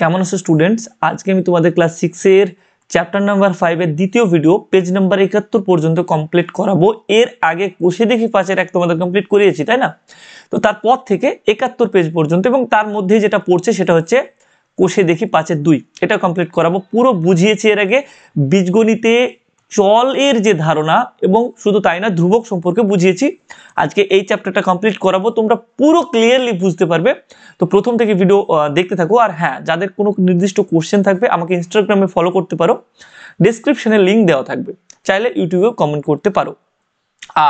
কেমন আছো স্টুডেন্টস আজকে আমি তোমাদের ক্লাস সিক্সের চ্যাপ্টার নাম্বার ফাইভের দ্বিতীয় ভিডিও পেজ নাম্বার একাত্তর পর্যন্ত কমপ্লিট করাবো এর আগে কোষে দেখি পাঁচের এক তোমাদের কমপ্লিট করিয়েছি তাই না তো তারপর থেকে একাত্তর পেজ পর্যন্ত এবং তার মধ্যে যেটা পড়ছে সেটা হচ্ছে কোষে দেখি পাঁচের দুই এটা কমপ্লিট করাবো পুরো বুঝিয়েছি এর আগে বীজগণিতে চল এর যে ধারণা এবং শুধু তাই না ধ্রুবক সম্পর্কে বুঝিয়েছি আজকে এই চ্যাপ্টারটা কমপ্লিট করাবো তোমরা পুরো ক্লিয়ারলি বুঝতে পারবে তো প্রথম থেকে ভিডিও দেখতে থাকো আর হ্যাঁ যাদের কোনো নির্দিষ্ট কোশ্চেন থাকবে আমাকে ইনস্টাগ্রামে ফলো করতে পারো ডিসক্রিপশনে লিঙ্ক দেওয়া থাকবে চাইলে ইউটিউবেও কমেন্ট করতে পারো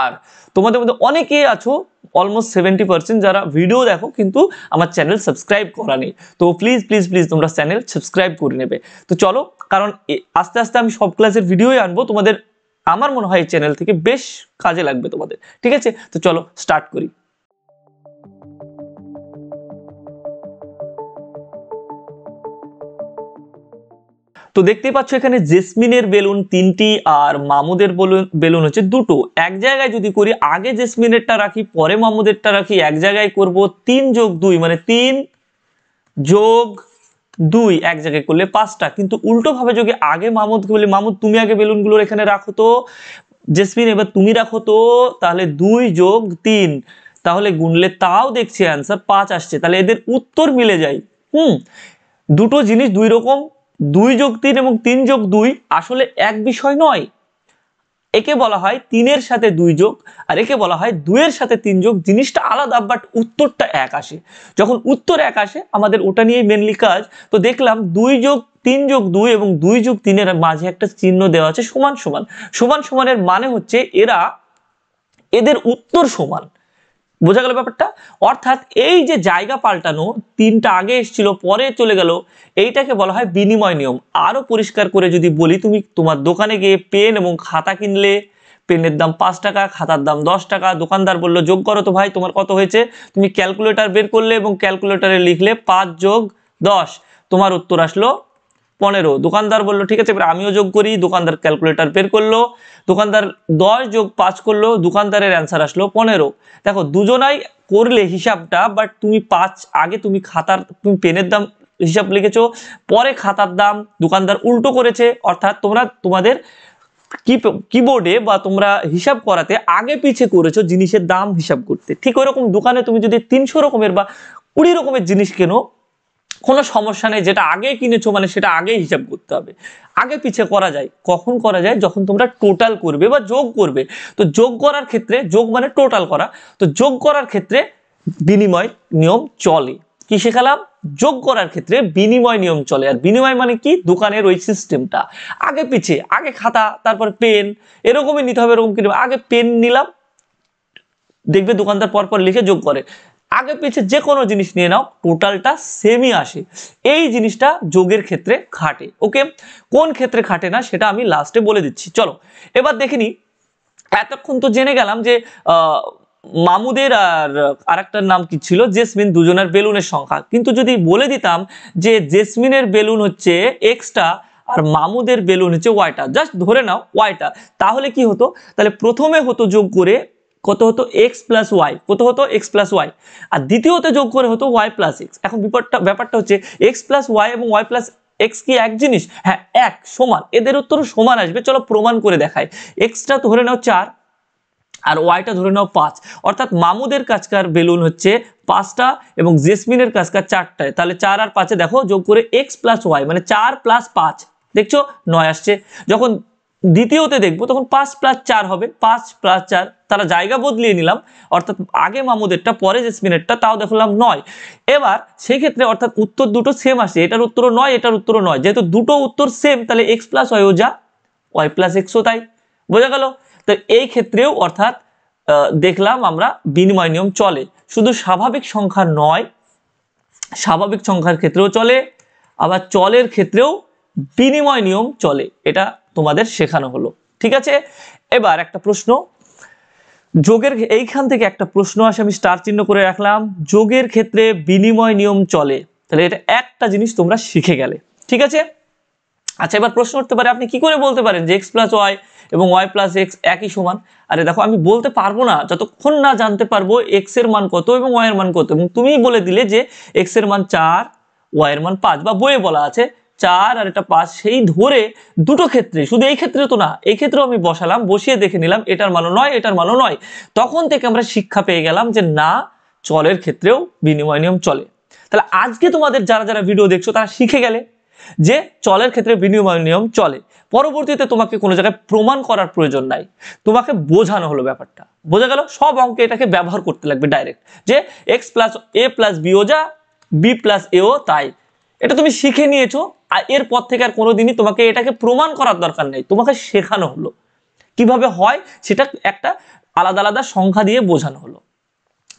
আর তোমাদের মধ্যে অনেকেই আছো অলমোস্ট সেভেন্টি পার্সেন্ট যারা ভিডিও দেখো কিন্তু আমার চ্যানেল সাবস্ক্রাইব করা নেই তো প্লিজ প্লিজ প্লিজ তোমরা চ্যানেল সাবস্ক্রাইব করে নেবে তো চলো কারণ আস্তে আস্তে আমি সব ক্লাসের ভিডিওই আনবো তোমাদের আমার মনে হয় এই চ্যানেল থেকে বেশ কাজে লাগবে তোমাদের ঠিক আছে তো চলো স্টার্ট করি তো দেখতে পাচ্ছ এখানে জেসমিনের বেলুন তিনটি আর মামুদের বেলুন হচ্ছে দুটো এক জায়গায় যদি করি আগে জেসমিনেরটা রাখি পরে মামুদেরটা রাখি এক জায়গায় করব তিন যোগ দুই মানে তিন যোগ দুই এক জায়গায় করলে পাঁচটা কিন্তু উল্টোভাবে যোগে আগে মামুদকে বলি মামুদ তুমি আগে বেলুনগুলোর এখানে রাখো তো জেসমিন এবার তুমি রাখো তো তাহলে দুই যোগ তিন তাহলে গুনলে তাও দেখছি অ্যান্সার পাঁচ আসছে তাহলে এদের উত্তর মিলে যায় হুম দুটো জিনিস দুই রকম দুই যোগ তিন এবং তিন যোগ দুই আসলে এক বিষয় নয় একে বলা হয় তিনের সাথে দুই যোগ আর একে বলা হয় দুয়ের সাথে তিন যোগ জিনিসটা আলাদা বাট উত্তরটা এক আসে যখন উত্তর এক আসে আমাদের ওটা নিয়েই মেনলি কাজ তো দেখলাম দুই যোগ তিন যোগ দুই এবং দুই যোগ তিনের মাঝে একটা চিহ্ন দেওয়া আছে সমান সমান সমান সমানের মানে হচ্ছে এরা এদের উত্তর সমান বোঝা গেল ব্যাপারটা অর্থাৎ এই যে জায়গা পাল্টানো তিনটা আগে এসছিল পরে চলে গেল এইটাকে বলা হয় বিনিময় নিয়ম আরও পরিষ্কার করে যদি বলি তুমি তোমার দোকানে গিয়ে পেন এবং খাতা কিনলে পেনের দাম পাঁচ টাকা খাতার দাম দশ টাকা দোকানদার বললো যোগ করো তো ভাই তোমার কত হয়েছে তুমি ক্যালকুলেটার বের করলে এবং ক্যালকুলেটারে লিখলে পাঁচ যোগ দশ তোমার উত্তর আসলো পনেরো দোকানদার বললো ঠিক আছে এবার আমিও যোগ করি দোকানদার ক্যালকুলেটার বের করলো দোকানদার দশ যোগ পাঁচ করলো দোকানদারের অ্যান্সার আসলো পনেরো দেখো দুজনাই করলে হিসাবটা বাট তুমি পাঁচ আগে তুমি খাতার তুমি পেনের দাম হিসাব লিখেছ পরে খাতার দাম দোকানদার উল্টো করেছে অর্থাৎ তোমরা তোমাদের কিবোর্ডে বা তোমরা হিসাব করাতে আগে পিছিয়ে করেছো জিনিসের দাম হিসাব করতে ঠিক ওই রকম দোকানে তুমি যদি তিনশো রকমের বা কুড়ি রকমের জিনিস কেনো কোনো সমস্যা নেই যেটা আগে কিনেছো মানে সেটা আগে হিসাব করতে হবে আগে পিছিয়ে করা যায় কখন করা যায় যখন তোমরা টোটাল করবে বা যোগ করবে তো যোগ করার ক্ষেত্রে যোগ মানে টোটাল করা তো যোগ করার ক্ষেত্রে বিনিময় নিয়ম চলে কি শেখালাম যোগ করার ক্ষেত্রে বিনিময় নিয়ম চলে আর বিনিময় মানে কি দোকানের ওই সিস্টেমটা আগে পিছিয়ে আগে খাতা তারপর পেন এরকমই নিতে হবে এরকম কিনবে আগে পেন নিলাম দেখবে দোকানদার পরপর লিখে যোগ করে আগে পিছিয়ে যে কোনো জিনিস নিয়ে নাও টোটালটা সেমই আসে এই জিনিসটা যোগের ক্ষেত্রে খাটে ওকে কোন ক্ষেত্রে খাটে না সেটা আমি লাস্টে বলে দিচ্ছি চলো এবার দেখিনি এতক্ষণ তো জেনে গেলাম যে মামুদের আর আরেকটার নাম কি ছিল জেসমিন দুজনের বেলুনের সংখ্যা কিন্তু যদি বলে দিতাম যে জেসমিনের বেলুন হচ্ছে এক্সট্রা আর মামুদের বেলুন হচ্ছে ওয়াইটা জাস্ট ধরে নাও ওয়াইটা তাহলে কি হতো তাহলে প্রথমে হতো যোগ করে কত হতো এক্স প্লাস ওয়াই কত হতো এক্স প্লাস ওয়াই আর দ্বিতীয়তে যোগ করে হতো ওয়াই প্লাস এক্স এখন বিপদটা ব্যাপারটা হচ্ছে এক্স প্লাস ওয়াই এবং ওয়াই প্লাস এক্স কি এক জিনিস হ্যাঁ এক সমান এদের উত্তর সমান আসবে চলো প্রমাণ করে দেখায় এক্সটা ধরে নাও চার আর ওয়াইটা ধরে নাও পাঁচ অর্থাৎ মামুদের কাজকার বেলুন হচ্ছে পাঁচটা এবং জেসমিনের কাজকার চারটায় তাহলে চার আর পাঁচে দেখো যোগ করে এক্স প্লাস ওয়াই মানে চার প্লাস পাঁচ দেখছো নয় আসছে যখন দ্বিতীয়তে দেখব তখন পাঁচ প্লাস চার হবে পাঁচ প্লাস চার তারা জায়গা বদলিয়ে নিলাম অর্থাৎ আগে মামুদেরটা পরে জেসমিনেরটা তাও দেখলাম নয় এবার সেই ক্ষেত্রে অর্থাৎ উত্তর দুটো সেম আসে এটার উত্তরও নয় এটার উত্তর নয় যেহেতু দুটো উত্তর সেম তাহলে এক্স প্লাস ওয়াইও যা ওয়াই প্লাস এক্সও তাই বোঝা গেল তো এই ক্ষেত্রেও অর্থাৎ দেখলাম আমরা বিনিময় নিয়ম চলে শুধু স্বাভাবিক সংখ্যা নয় স্বাভাবিক সংখ্যার ক্ষেত্রেও চলে আবার চলের ক্ষেত্রেও বিনিময় নিয়ম চলে এটা তোমাদের শেখানো হলো ঠিক আছে এবার একটা প্রশ্ন যোগের এইখান থেকে একটা প্রশ্ন আসে আমি স্টার চিহ্ন করে রাখলাম যোগের ক্ষেত্রে বিনিময় নিয়ম চলে তাহলে এটা একটা জিনিস তোমরা শিখে গেলে ঠিক আছে আচ্ছা এবার প্রশ্ন উঠতে পারে আপনি কি করে বলতে পারেন যে এক্স প্লাস ওয়াই এবং ওয়াই প্লাস এক্স একই সমান আরে দেখো আমি বলতে পারবো না যতক্ষণ না জানতে পারবো এক্স এর মান কত এবং ওয়াই এর মান কত এবং তুমি বলে দিলে যে এক্স এর মান চার ওয়াই এর মান পাঁচ বা বইয়ে বলা আছে চার আর এটা পাঁচ সেই ধরে দুটো ক্ষেত্রে শুধু এই ক্ষেত্রে তো না এই ক্ষেত্রেও আমি বসালাম বসিয়ে দেখে নিলাম এটার মানও নয় এটার মানও নয় তখন থেকে আমরা শিক্ষা পেয়ে গেলাম যে না চলের ক্ষেত্রেও বিনিময় নিয়ম চলে তাহলে আজকে তোমাদের যারা যারা ভিডিও দেখছো তারা শিখে গেলে যে চলের ক্ষেত্রে বিনিময় নিয়ম চলে পরবর্তীতে তোমাকে কোনো জায়গায় প্রমাণ করার প্রয়োজন নাই তোমাকে বোঝানো হলো ব্যাপারটা বোঝা গেল সব অঙ্কে এটাকে ব্যবহার করতে লাগবে ডাইরেক্ট যে এক্স প্লাস এ প্লাস বিও যা বি প্লাস এও তাই এটা তুমি শিখে নিয়েছো আর এরপর থেকে আর কোনোদিনই তোমাকে এটাকে প্রমাণ করার দরকার নেই তোমাকে শেখানো হলো কিভাবে হয় সেটা একটা আলাদা আলাদা সংখ্যা দিয়ে বোঝানো হলো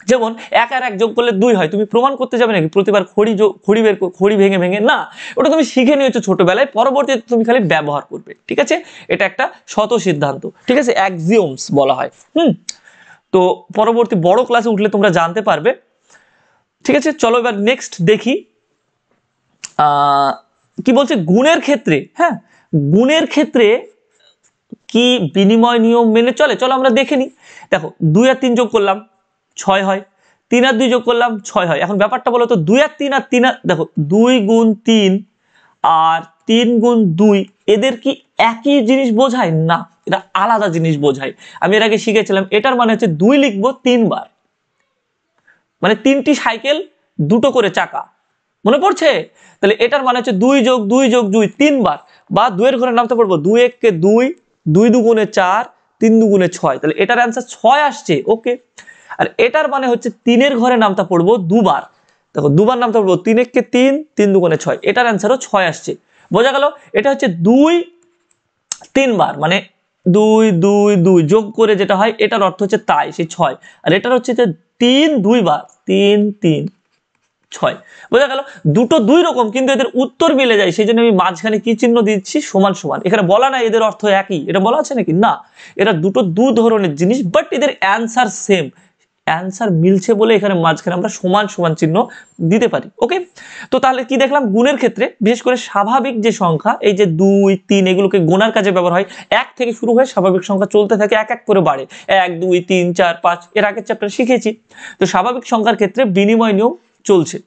যেমন এক আর এক যোগ করলে দুই হয় তুমি প্রমাণ করতে যাবে নাকি প্রতিবার খড়ি খড়ি বের খড়ি ভেঙে ভেঙে না ওটা তুমি শিখে নিয়েছো ছোটোবেলায় পরবর্তীতে তুমি খালি ব্যবহার করবে ঠিক আছে এটা একটা শত সিদ্ধান্ত ঠিক আছে অ্যাক্সিওমস বলা হয় হুম তো পরবর্তী বড় ক্লাসে উঠলে তোমরা জানতে পারবে ঠিক আছে চলো এবার নেক্সট দেখি কি বলছে গুণের ক্ষেত্রে হ্যাঁ গুণের ক্ষেত্রে কি বিনিময় নিয়ম মেনে চলে চলো আমরা দেখে নিই দেখো দুই আর তিন যোগ করলাম ছয় হয় তিন আর দুই যোগ করলাম ছয় হয় এখন ব্যাপারটা বলো তো দুই আর তিন আর তিন আর দেখো দুই গুণ তিন আর তিন গুণ দুই এদের কি একই জিনিস বোঝায় না এটা আলাদা জিনিস বোঝায় আমি এর আগে শিখেছিলাম এটার মানে হচ্ছে দুই লিখবো তিনবার মানে তিনটি সাইকেল দুটো করে চাকা মনে পড়ছে তাহলে এটার মানে হচ্ছে দুই যোগ দুই যোগ দুই তিনবার বা দুয়ের ঘরে নামতে পারবো দুই এককে দুই দুই দুগুণে চার তিন দুগুণে ছয় তাহলে এটার অ্যান্সার ছয় আসছে ওকে আর এটার মানে হচ্ছে তিনের ঘরে নামতে পড়বো দুবার দেখো দুবার নামতে পড়বো তিন এককে তিন তিন দুগুণে ছয় এটার অ্যান্সারও ছয় আসছে বোঝা গেল এটা হচ্ছে দুই তিনবার মানে দুই দুই দুই যোগ করে যেটা হয় এটার অর্থ হচ্ছে তাই সে ছয় আর এটার হচ্ছে যে তিন দুইবার তিন তিন ছয় বোঝা গেল দুটো দুই রকম কিন্তু এদের উত্তর মিলে যায় সেই জন্য আমি মাঝখানে কি চিহ্ন দিচ্ছি সমান সমান এখানে বলা না এদের অর্থ একই এটা বলা আছে নাকি না এরা দুটো দু ধরনের জিনিস বাট এদের অ্যান্সার সেম অ্যান্সার মিলছে বলে এখানে মাঝখানে আমরা সমান সমান চিহ্ন দিতে পারি ওকে তো তাহলে কি দেখলাম গুণের ক্ষেত্রে বিশেষ করে স্বাভাবিক যে সংখ্যা এই যে দুই তিন এগুলোকে গোনার কাজে ব্যবহার হয় এক থেকে শুরু হয়ে স্বাভাবিক সংখ্যা চলতে থাকে এক এক করে বাড়ে এক দুই তিন চার পাঁচ এর আগের চ্যাপ্টার শিখেছি তো স্বাভাবিক সংখ্যার ক্ষেত্রে বিনিময় নিয়ম চলছে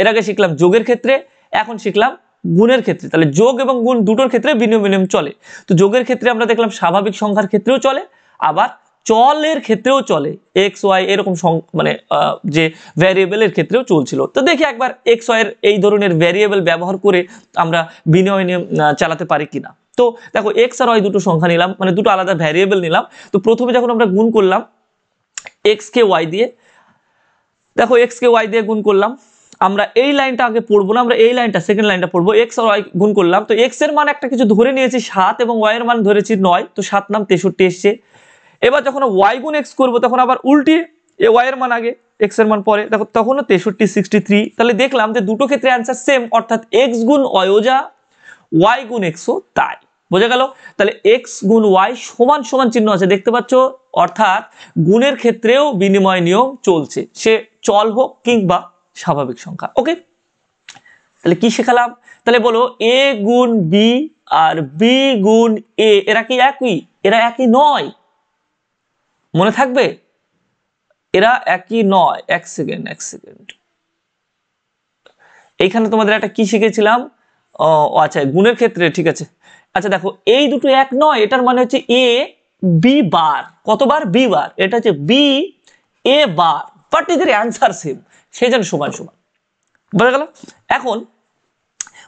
এর আগে শিখলাম যোগের ক্ষেত্রে এখন শিখলাম গুণের ক্ষেত্রে তাহলে যোগ এবং গুণ দুটোর ক্ষেত্রে বিনিয়ম বিনিয়ম চলে তো যোগের ক্ষেত্রে আমরা দেখলাম স্বাভাবিক সংখ্যার ক্ষেত্রেও চলে আবার চলের ক্ষেত্রেও চলে এক্স ওয়াই এরকম মানে যে ভ্যারিয়েবলের ক্ষেত্রেও চলছিল তো দেখি একবার এক্স এর এই ধরনের ভ্যারিয়েবল ব্যবহার করে আমরা নিয়ম চালাতে পারি কিনা তো দেখো এক্স আর ওয়াই দুটো সংখ্যা নিলাম মানে দুটো আলাদা ভ্যারিয়েবল নিলাম তো প্রথমে যখন আমরা গুণ করলাম এক্স কে ওয়াই দিয়ে দেখো এক্সকে ওয়াই দিয়ে গুণ করলাম আমরা এই লাইনটা আগে পড়বো না আমরা এই লাইনটা সেকেন্ড লাইনটা পড়বো এক্স আর ওয়াই গুণ করলাম তো এক্স এর মান একটা কিছু ধরে নিয়েছি সাত এবং ওয়াই এর মান ধরেছি নয় তো সাত নাম তেষট্টি এসছে এবার যখন ওয়াই গুণ এক্স করবো তখন আবার উল্টিয়ে এ ওয়াই এর মান আগে এক্স এর মান পরে দেখো তখনও তেষট্টি সিক্সটি থ্রি তাহলে দেখলাম যে দুটো ক্ষেত্রে অ্যান্সার সেম অর্থাৎ এক্স গুণ ও যা ওয়াই গুণ এক্সও তাই বোঝা গেল তাহলে এক্স গুণ ওয়াই সমান সমান চিহ্ন আছে দেখতে পাচ্ছ অর্থাৎ গুণের ক্ষেত্রেও বিনিময় নিয়ম চলছে সে চল হোক কিংবা স্বাভাবিক সংখ্যা ওকে তাহলে কি শেখালাম তাহলে বলো এ গুণ বি আর বি গুণ এ এরা কি একই এরা একই নয় মনে থাকবে এরা একই নয় এক সেকেন্ড এক সেকেন্ড এইখানে তোমাদের একটা কি শিখেছিলাম ও আচ্ছা গুণের ক্ষেত্রে ঠিক আছে আচ্ছা দেখো এই দুটো এক নয় এটার মানে হচ্ছে এ বি বার কতবার বি বার এটা হচ্ছে b a bar but answer same সেই যেন সমান সমান বোঝা গেল এখন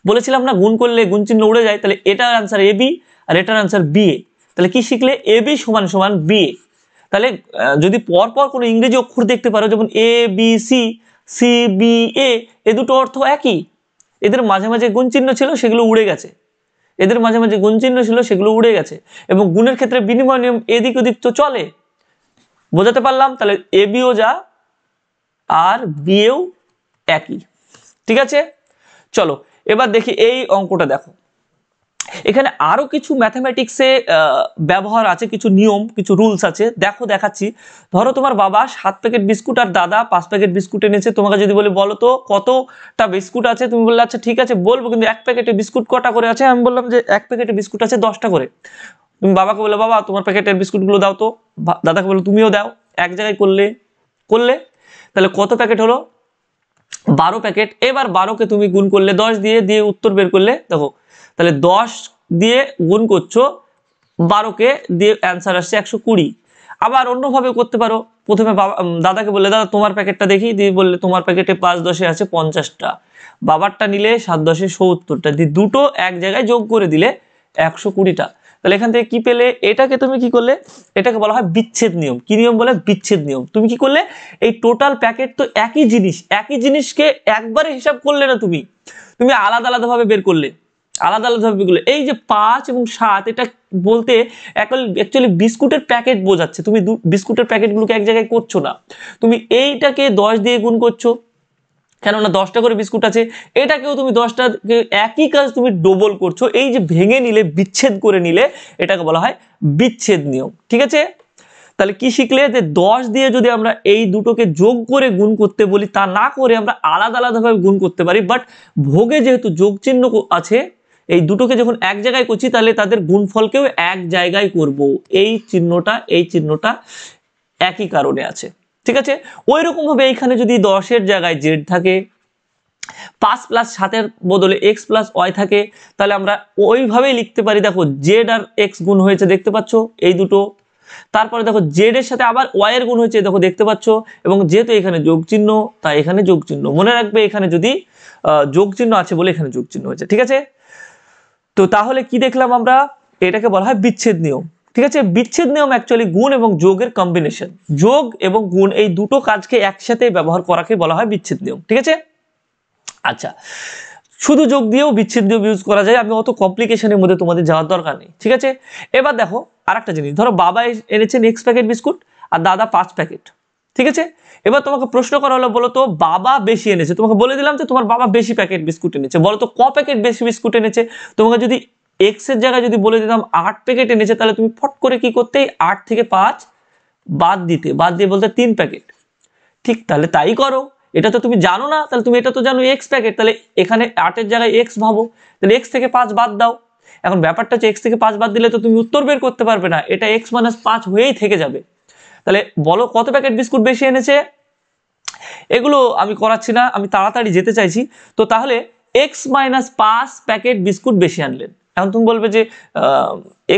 বলেছিলাম না গুণ করলে গুণ চিহ্ন উড়ে যায় তাহলে এটার অ্যান্সার এ বি আর এটার অ্যান্সার বি এ তাহলে কি শিখলে এ বি সমান সমান বি এ তাহলে যদি পরপর কোনো ইংরেজি অক্ষর দেখতে পারো যেমন A B C C B A A দুটো অর্থ একই এদের মাঝে মাঝে গুণ চিহ্ন ছিল সেগুলো উড়ে গেছে এদের মাঝে মাঝে গুণ চিহ্ন ছিল সেগুলো উড়ে গেছে এবং গুণের ক্ষেত্রে বিনিময় নিয়ম এদিক ওদিক তো চলে বোঝাতে পারলাম তাহলে এ বিও যা আর বিয়েও একই ঠিক আছে চলো এবার দেখি এই অঙ্কটা দেখো এখানে আরও কিছু ম্যাথামেটিক্সে ব্যবহার আছে কিছু নিয়ম কিছু রুলস আছে দেখো দেখাচ্ছি ধরো তোমার বাবা সাত প্যাকেট বিস্কুট আর দাদা পাঁচ প্যাকেট বিস্কুট এনেছে তোমাকে যদি বলে বলো তো কতটা বিস্কুট আছে তুমি বললে আচ্ছা ঠিক আছে বলবো কিন্তু এক প্যাকেটে বিস্কুট কটা করে আছে আমি বললাম যে এক প্যাকেটে বিস্কুট আছে দশটা করে তুমি বাবাকে বলে বাবা তোমার প্যাকেটের বিস্কুটগুলো দাও তো দাদাকে বলো তুমিও দাও এক জায়গায় করলে করলে তাহলে কত প্যাকেট হলো বারো প্যাকেট এবার বারোকে তুমি গুণ করলে দশ দিয়ে দিয়ে উত্তর বের করলে দেখো তাহলে দশ দিয়ে গুণ করছো বারোকে দিয়ে অ্যান্সার আসছে একশো কুড়ি আবার অন্যভাবে করতে পারো প্রথমে বাবা দাদাকে বললে দাদা তোমার প্যাকেটটা দেখি দিয়ে বললে তোমার প্যাকেটে পাঁচ দশে আছে পঞ্চাশটা বাবারটা নিলে সাত দশে সত্তরটা দিয়ে দুটো এক জায়গায় যোগ করে দিলে একশো কুড়িটা তাহলে এখান থেকে কি পেলে এটাকে তুমি কি করলে এটাকে বলা হয় বিচ্ছেদ নিয়ম কি নিয়ম বলে বিচ্ছেদ নিয়ম তুমি কি করলে এই টোটাল প্যাকেট তো একই জিনিস একই জিনিসকে একবারে হিসাব করলে না তুমি তুমি আলাদা আলাদাভাবে বের করলে আলাদা আলাদাভাবে বের করলে এই যে পাঁচ এবং সাত এটা বলতে অ্যাকচুয়ালি বিস্কুটের প্যাকেট বোঝাচ্ছে তুমি বিস্কুটের প্যাকেটগুলোকে এক জায়গায় করছো না তুমি এইটাকে দশ দিয়ে গুণ করছো কেননা দশটা করে বিস্কুট আছে এটাকেও তুমি দশটা একই কাজ তুমি ডবল করছো এই যে ভেঙে নিলে বিচ্ছেদ করে নিলে এটাকে বলা হয় বিচ্ছেদ নিয়ম ঠিক আছে তাহলে কি শিখলে যে দশ দিয়ে যদি আমরা এই দুটোকে যোগ করে গুণ করতে বলি তা না করে আমরা আলাদা আলাদাভাবে গুণ করতে পারি বাট ভোগে যেহেতু যোগ চিহ্ন আছে এই দুটোকে যখন এক জায়গায় করছি তাহলে তাদের গুণফলকেও এক জায়গায় করব এই চিহ্নটা এই চিহ্নটা একই কারণে আছে ঠিক আছে ওই রকমভাবে এইখানে যদি দশের জায়গায় জেড থাকে পাঁচ প্লাস সাতের বদলে এক্স প্লাস ওয়াই থাকে তাহলে আমরা ওইভাবেই লিখতে পারি দেখো জেড আর এক্স গুণ হয়েছে দেখতে পাচ্ছ এই দুটো তারপরে দেখো জেড এর সাথে আবার ওয়াই এর গুণ হয়েছে দেখো দেখতে পাচ্ছ এবং যেহেতু এখানে যোগ চিহ্ন তাই এখানে যোগ চিহ্ন মনে রাখবে এখানে যদি যোগ চিহ্ন আছে বলে এখানে যোগ চিহ্ন হয়েছে ঠিক আছে তো তাহলে কি দেখলাম আমরা এটাকে বলা হয় বিচ্ছেদ নিয়ম ঠিক আছে বিচ্ছেদ নিয়ম অ্যাকচুয়ালি গুণ এবং যোগের কম্বিনেশন যোগ এবং গুণ এই দুটো কাজকে একসাথে ব্যবহার করাকে বলা হয় বিচ্ছেদ নিয়ম ঠিক আছে আচ্ছা শুধু যোগ দিয়েও বিচ্ছেদ নিয়ম ইউজ করা যায় আমি অত কমপ্লিকেশনের মধ্যে তোমাদের যাওয়ার দরকার নেই ঠিক আছে এবার দেখো আর একটা জিনিস ধরো বাবা এনেছেন এক্স প্যাকেট বিস্কুট আর দাদা পাঁচ প্যাকেট ঠিক আছে এবার তোমাকে প্রশ্ন করা হলো বলো তো বাবা বেশি এনেছে তোমাকে বলে দিলাম যে তোমার বাবা বেশি প্যাকেট বিস্কুট এনেছে বলো তো ক প্যাকেট বেশি বিস্কুট এনেছে তোমাকে যদি এক্সের জায়গায় যদি বলে দিতাম আট প্যাকেট এনেছে তাহলে তুমি ফট করে কি করতে আট থেকে পাঁচ বাদ দিতে বাদ দিয়ে বলতে তিন প্যাকেট ঠিক তাহলে তাই করো এটা তো তুমি জানো না তাহলে তুমি এটা তো জানো এক্স প্যাকেট তাহলে এখানে আটের জায়গায় এক্স ভাবো তাহলে এক্স থেকে পাঁচ বাদ দাও এখন ব্যাপারটা হচ্ছে এক্স থেকে পাঁচ বাদ দিলে তো তুমি উত্তর বের করতে পারবে না এটা এক্স মাইনাস পাঁচ হয়েই থেকে যাবে তাহলে বলো কত প্যাকেট বিস্কুট বেশি এনেছে এগুলো আমি করাচ্ছি না আমি তাড়াতাড়ি যেতে চাইছি তো তাহলে এক্স মাইনাস পাঁচ প্যাকেট বিস্কুট বেশি আনলেন এখন তুমি বলবে যে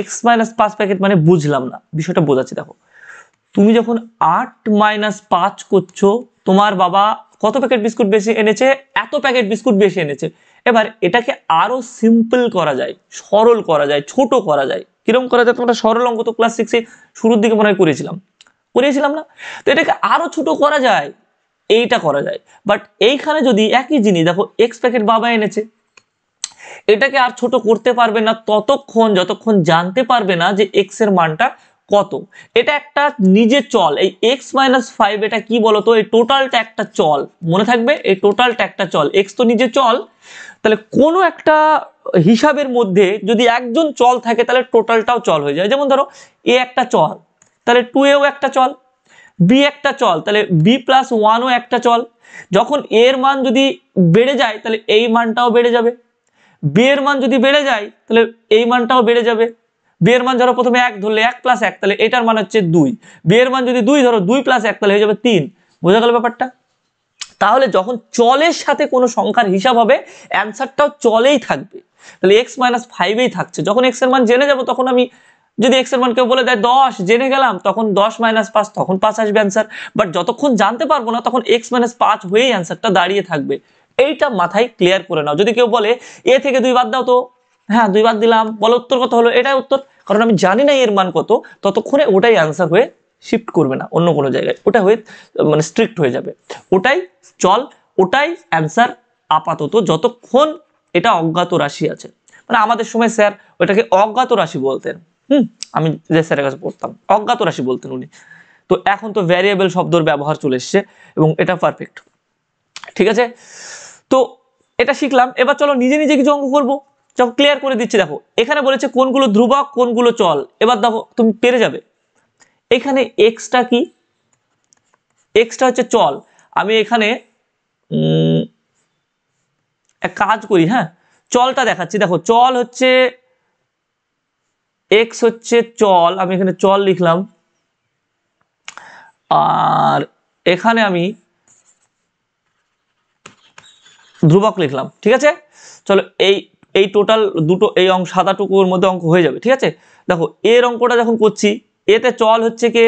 এক্স মাইনাস পাঁচ প্যাকেট মানে বুঝলাম না বিষয়টা বোঝাচ্ছি দেখো তুমি যখন আট মাইনাস পাঁচ করছো তোমার বাবা কত প্যাকেট বিস্কুট বেশি এনেছে এত প্যাকেট বিস্কুট বেশি এনেছে এবার এটাকে আরও সিম্পল করা যায় সরল করা যায় ছোট করা যায় কিরম করা যায় তোমরা সরল অঙ্ক তো ক্লাস সিক্সে শুরুর দিকে মনে হয় করেছিলাম করিয়েছিলাম না তো এটাকে আরও ছোট করা যায় এইটা করা যায় বাট এইখানে যদি একই জিনিস দেখো এক্স প্যাকেট বাবা এনেছে এটাকে আর ছোট করতে পারবে না ততক্ষণ যতক্ষণ জানতে পারবে না যে এক্স এর মানটা কত এটা একটা নিজে চল এই এক্স মাইনাস ফাইভ এটা কি বলতো এই টোটালটা একটা চল মনে থাকবে এই টোটালটা একটা চল এক্স তো নিজে চল তাহলে কোনো একটা হিসাবের মধ্যে যদি একজন চল থাকে তাহলে টোটালটাও চল হয়ে যায় যেমন ধরো এ একটা চল তাহলে টু এও একটা চল বি একটা চল তাহলে বি প্লাস ওয়ানও একটা চল যখন এর মান যদি বেড়ে যায় তাহলে এই মানটাও বেড়ে যাবে বিয়ের মান যদি বেড়ে যায় তাহলে এই মানটাও বেড়ে যাবে বিয়ের মান ধরো প্রথমে এক ধরলে এক প্লাস এক তাহলে এটার মান হচ্ছে দুই বিয়ের মান যদি দুই ধরো দুই প্লাস এক তাহলে হয়ে যাবে তিন বোঝা গেল ব্যাপারটা তাহলে যখন চলের সাথে কোনো সংখ্যার হিসাব হবে অ্যান্সারটাও চলেই থাকবে তাহলে এক্স মাইনাস ফাইভেই থাকছে যখন এক্স এর মান জেনে যাব তখন আমি যদি এক্স এর মান কেউ বলে দেয় দশ জেনে গেলাম তখন দশ মাইনাস পাঁচ তখন পাঁচ আসবে অ্যান্সার বাট যতক্ষণ জানতে পারবো না তখন এক্স মাইনাস পাঁচ হয়েই অ্যান্সারটা দাঁড়িয়ে থাকবে এইটা মাথায় ক্লিয়ার করে নাও যদি কেউ বলে এ থেকে দুই বাদ দাও তো হ্যাঁ দুই বাদ দিলাম বলো উত্তর কত হলো এটাই উত্তর কারণ আমি জানি না এর মান কত ততক্ষণে ওটাই অ্যান্সার হয়ে শিফট করবে না অন্য কোনো জায়গায় ওটা হয়ে মানে স্ট্রিক্ট হয়ে যাবে ওটাই চল ওটাই অ্যান্সার আপাতত যতক্ষণ এটা অজ্ঞাত রাশি আছে মানে আমাদের সময় স্যার ওটাকে অজ্ঞাত রাশি বলতেন হুম আমি যে স্যারের কাছে পড়তাম অজ্ঞাত রাশি বলতেন উনি তো এখন তো ভ্যারিয়েবল শব্দর ব্যবহার চলে এসছে এবং এটা পারফেক্ট ঠিক আছে তো এটা শিখলাম এবার চলো নিজে নিজে কিছু অঙ্ক করবো যখন ক্লিয়ার করে দিচ্ছি দেখো এখানে বলেছে কোনগুলো ধ্রুবক কোনগুলো চল এবার দেখো তুমি পেরে যাবে এখানে এক্সটা কি এক্সটা হচ্ছে চল আমি এখানে এক কাজ করি হ্যাঁ চলটা দেখাচ্ছি দেখো চল হচ্ছে এক্স হচ্ছে চল আমি এখানে চল লিখলাম আর এখানে আমি ধ্রুবক লিখলাম ঠিক আছে চলো এই এই টোটাল দুটো এই অঙ্ক সাদাটুকুর মধ্যে অঙ্ক হয়ে যাবে ঠিক আছে দেখো এর অঙ্কটা যখন করছি এতে চল হচ্ছে কে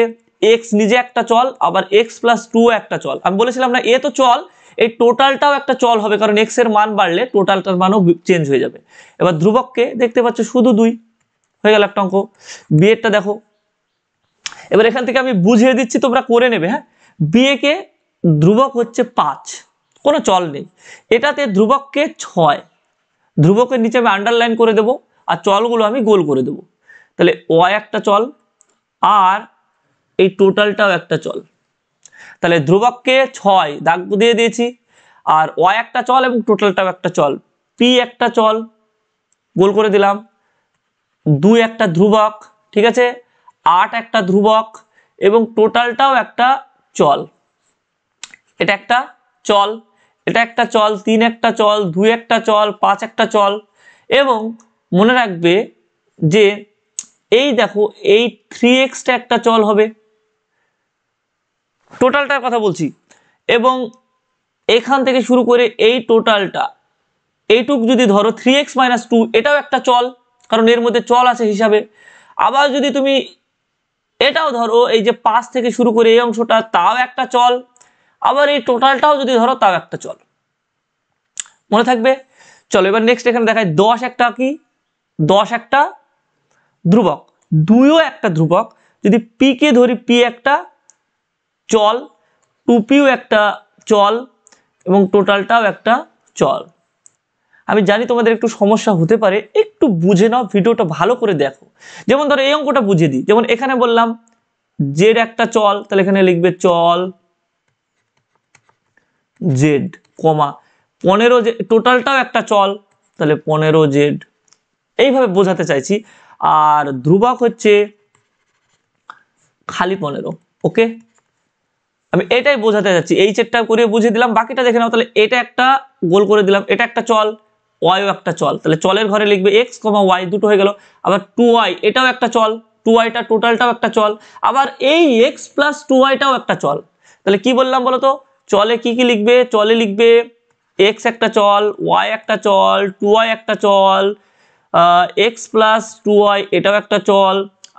এক্স নিজে একটা চল আবার এক্স প্লাস টু একটা চল আমি বলেছিলাম না এ তো চল এই টোটালটাও একটা চল হবে কারণ এক্স এর মান বাড়লে টোটালটার মানও চেঞ্জ হয়ে যাবে এবার ধ্রুবককে দেখতে পাচ্ছ শুধু দুই হয়ে গেল একটা অঙ্ক বিয়েরটা দেখো এবার এখান থেকে আমি বুঝিয়ে দিচ্ছি তোমরা করে নেবে হ্যাঁ বিয়েকে ধ্রুবক হচ্ছে পাঁচ কোনো চল নেই এটাতে ধ্রুবককে ছয় ধ্রুবকের নিচে আমি আন্ডারলাইন করে দেব আর চলগুলো আমি গোল করে দেব তাহলে ও একটা চল আর এই টোটালটাও একটা চল তাহলে ধ্রুবককে ছয় দাগ দিয়ে দিয়েছি আর ও একটা চল এবং টোটালটাও একটা চল পি একটা চল গোল করে দিলাম দুই একটা ধ্রুবক ঠিক আছে আট একটা ধ্রুবক এবং টোটালটাও একটা চল এটা একটা চল এটা একটা চল তিন একটা চল দুই একটা চল পাঁচ একটা চল এবং মনে রাখবে যে এই দেখো এই থ্রি এক্সটা একটা চল হবে টোটালটার কথা বলছি এবং এখান থেকে শুরু করে এই টোটালটা এইটুক যদি ধরো থ্রি এক্স মাইনাস টু এটাও একটা চল কারণ এর মধ্যে চল আছে হিসাবে আবার যদি তুমি এটাও ধরো এই যে পাঁচ থেকে শুরু করে এই অংশটা তাও একটা চল আবার এই টোটালটাও যদি ধরো তাও একটা চল মনে থাকবে চলো এবার নেক্সট এখানে দেখায় দশ একটা কি দশ একটা ধ্রুবক দুইও একটা ধ্রুবক যদি পি কে ধরি পি একটা চল টু পিও একটা চল এবং টোটালটাও একটা চল আমি জানি তোমাদের একটু সমস্যা হতে পারে একটু বুঝে নাও ভিডিওটা ভালো করে দেখো যেমন ধরো এই অঙ্কটা বুঝিয়ে দিই যেমন এখানে বললাম জেড একটা চল তাহলে এখানে লিখবে চল জেড কমা পনেরো জেড টোটালটাও একটা চল তাহলে পনেরো জেড এইভাবে বোঝাতে চাইছি আর ধ্রুবক হচ্ছে খালি পনেরো ওকে আমি এটাই বোঝাতে যাচ্ছি এই চেটটা করে বুঝিয়ে দিলাম বাকিটা দেখে নাও তাহলে এটা একটা গোল করে দিলাম এটা একটা চল ওয়াইও একটা চল তাহলে চলের ঘরে লিখবে এক্স কমা ওয়াই দুটো হয়ে গেল আবার টু ওয়াই এটাও একটা চল টু ওয়াইটা টোটালটাও একটা চল আবার এই এক্স প্লাস টু ওয়াইটাও একটা চল তাহলে কি বললাম বলো তো চলে কি কি লিখবে চলে লিখবে এক্স একটা চল ওয়াই একটা চল টু ওয়াই একটা চল এক্স প্লাস টু ওয়াই এটাও একটা চল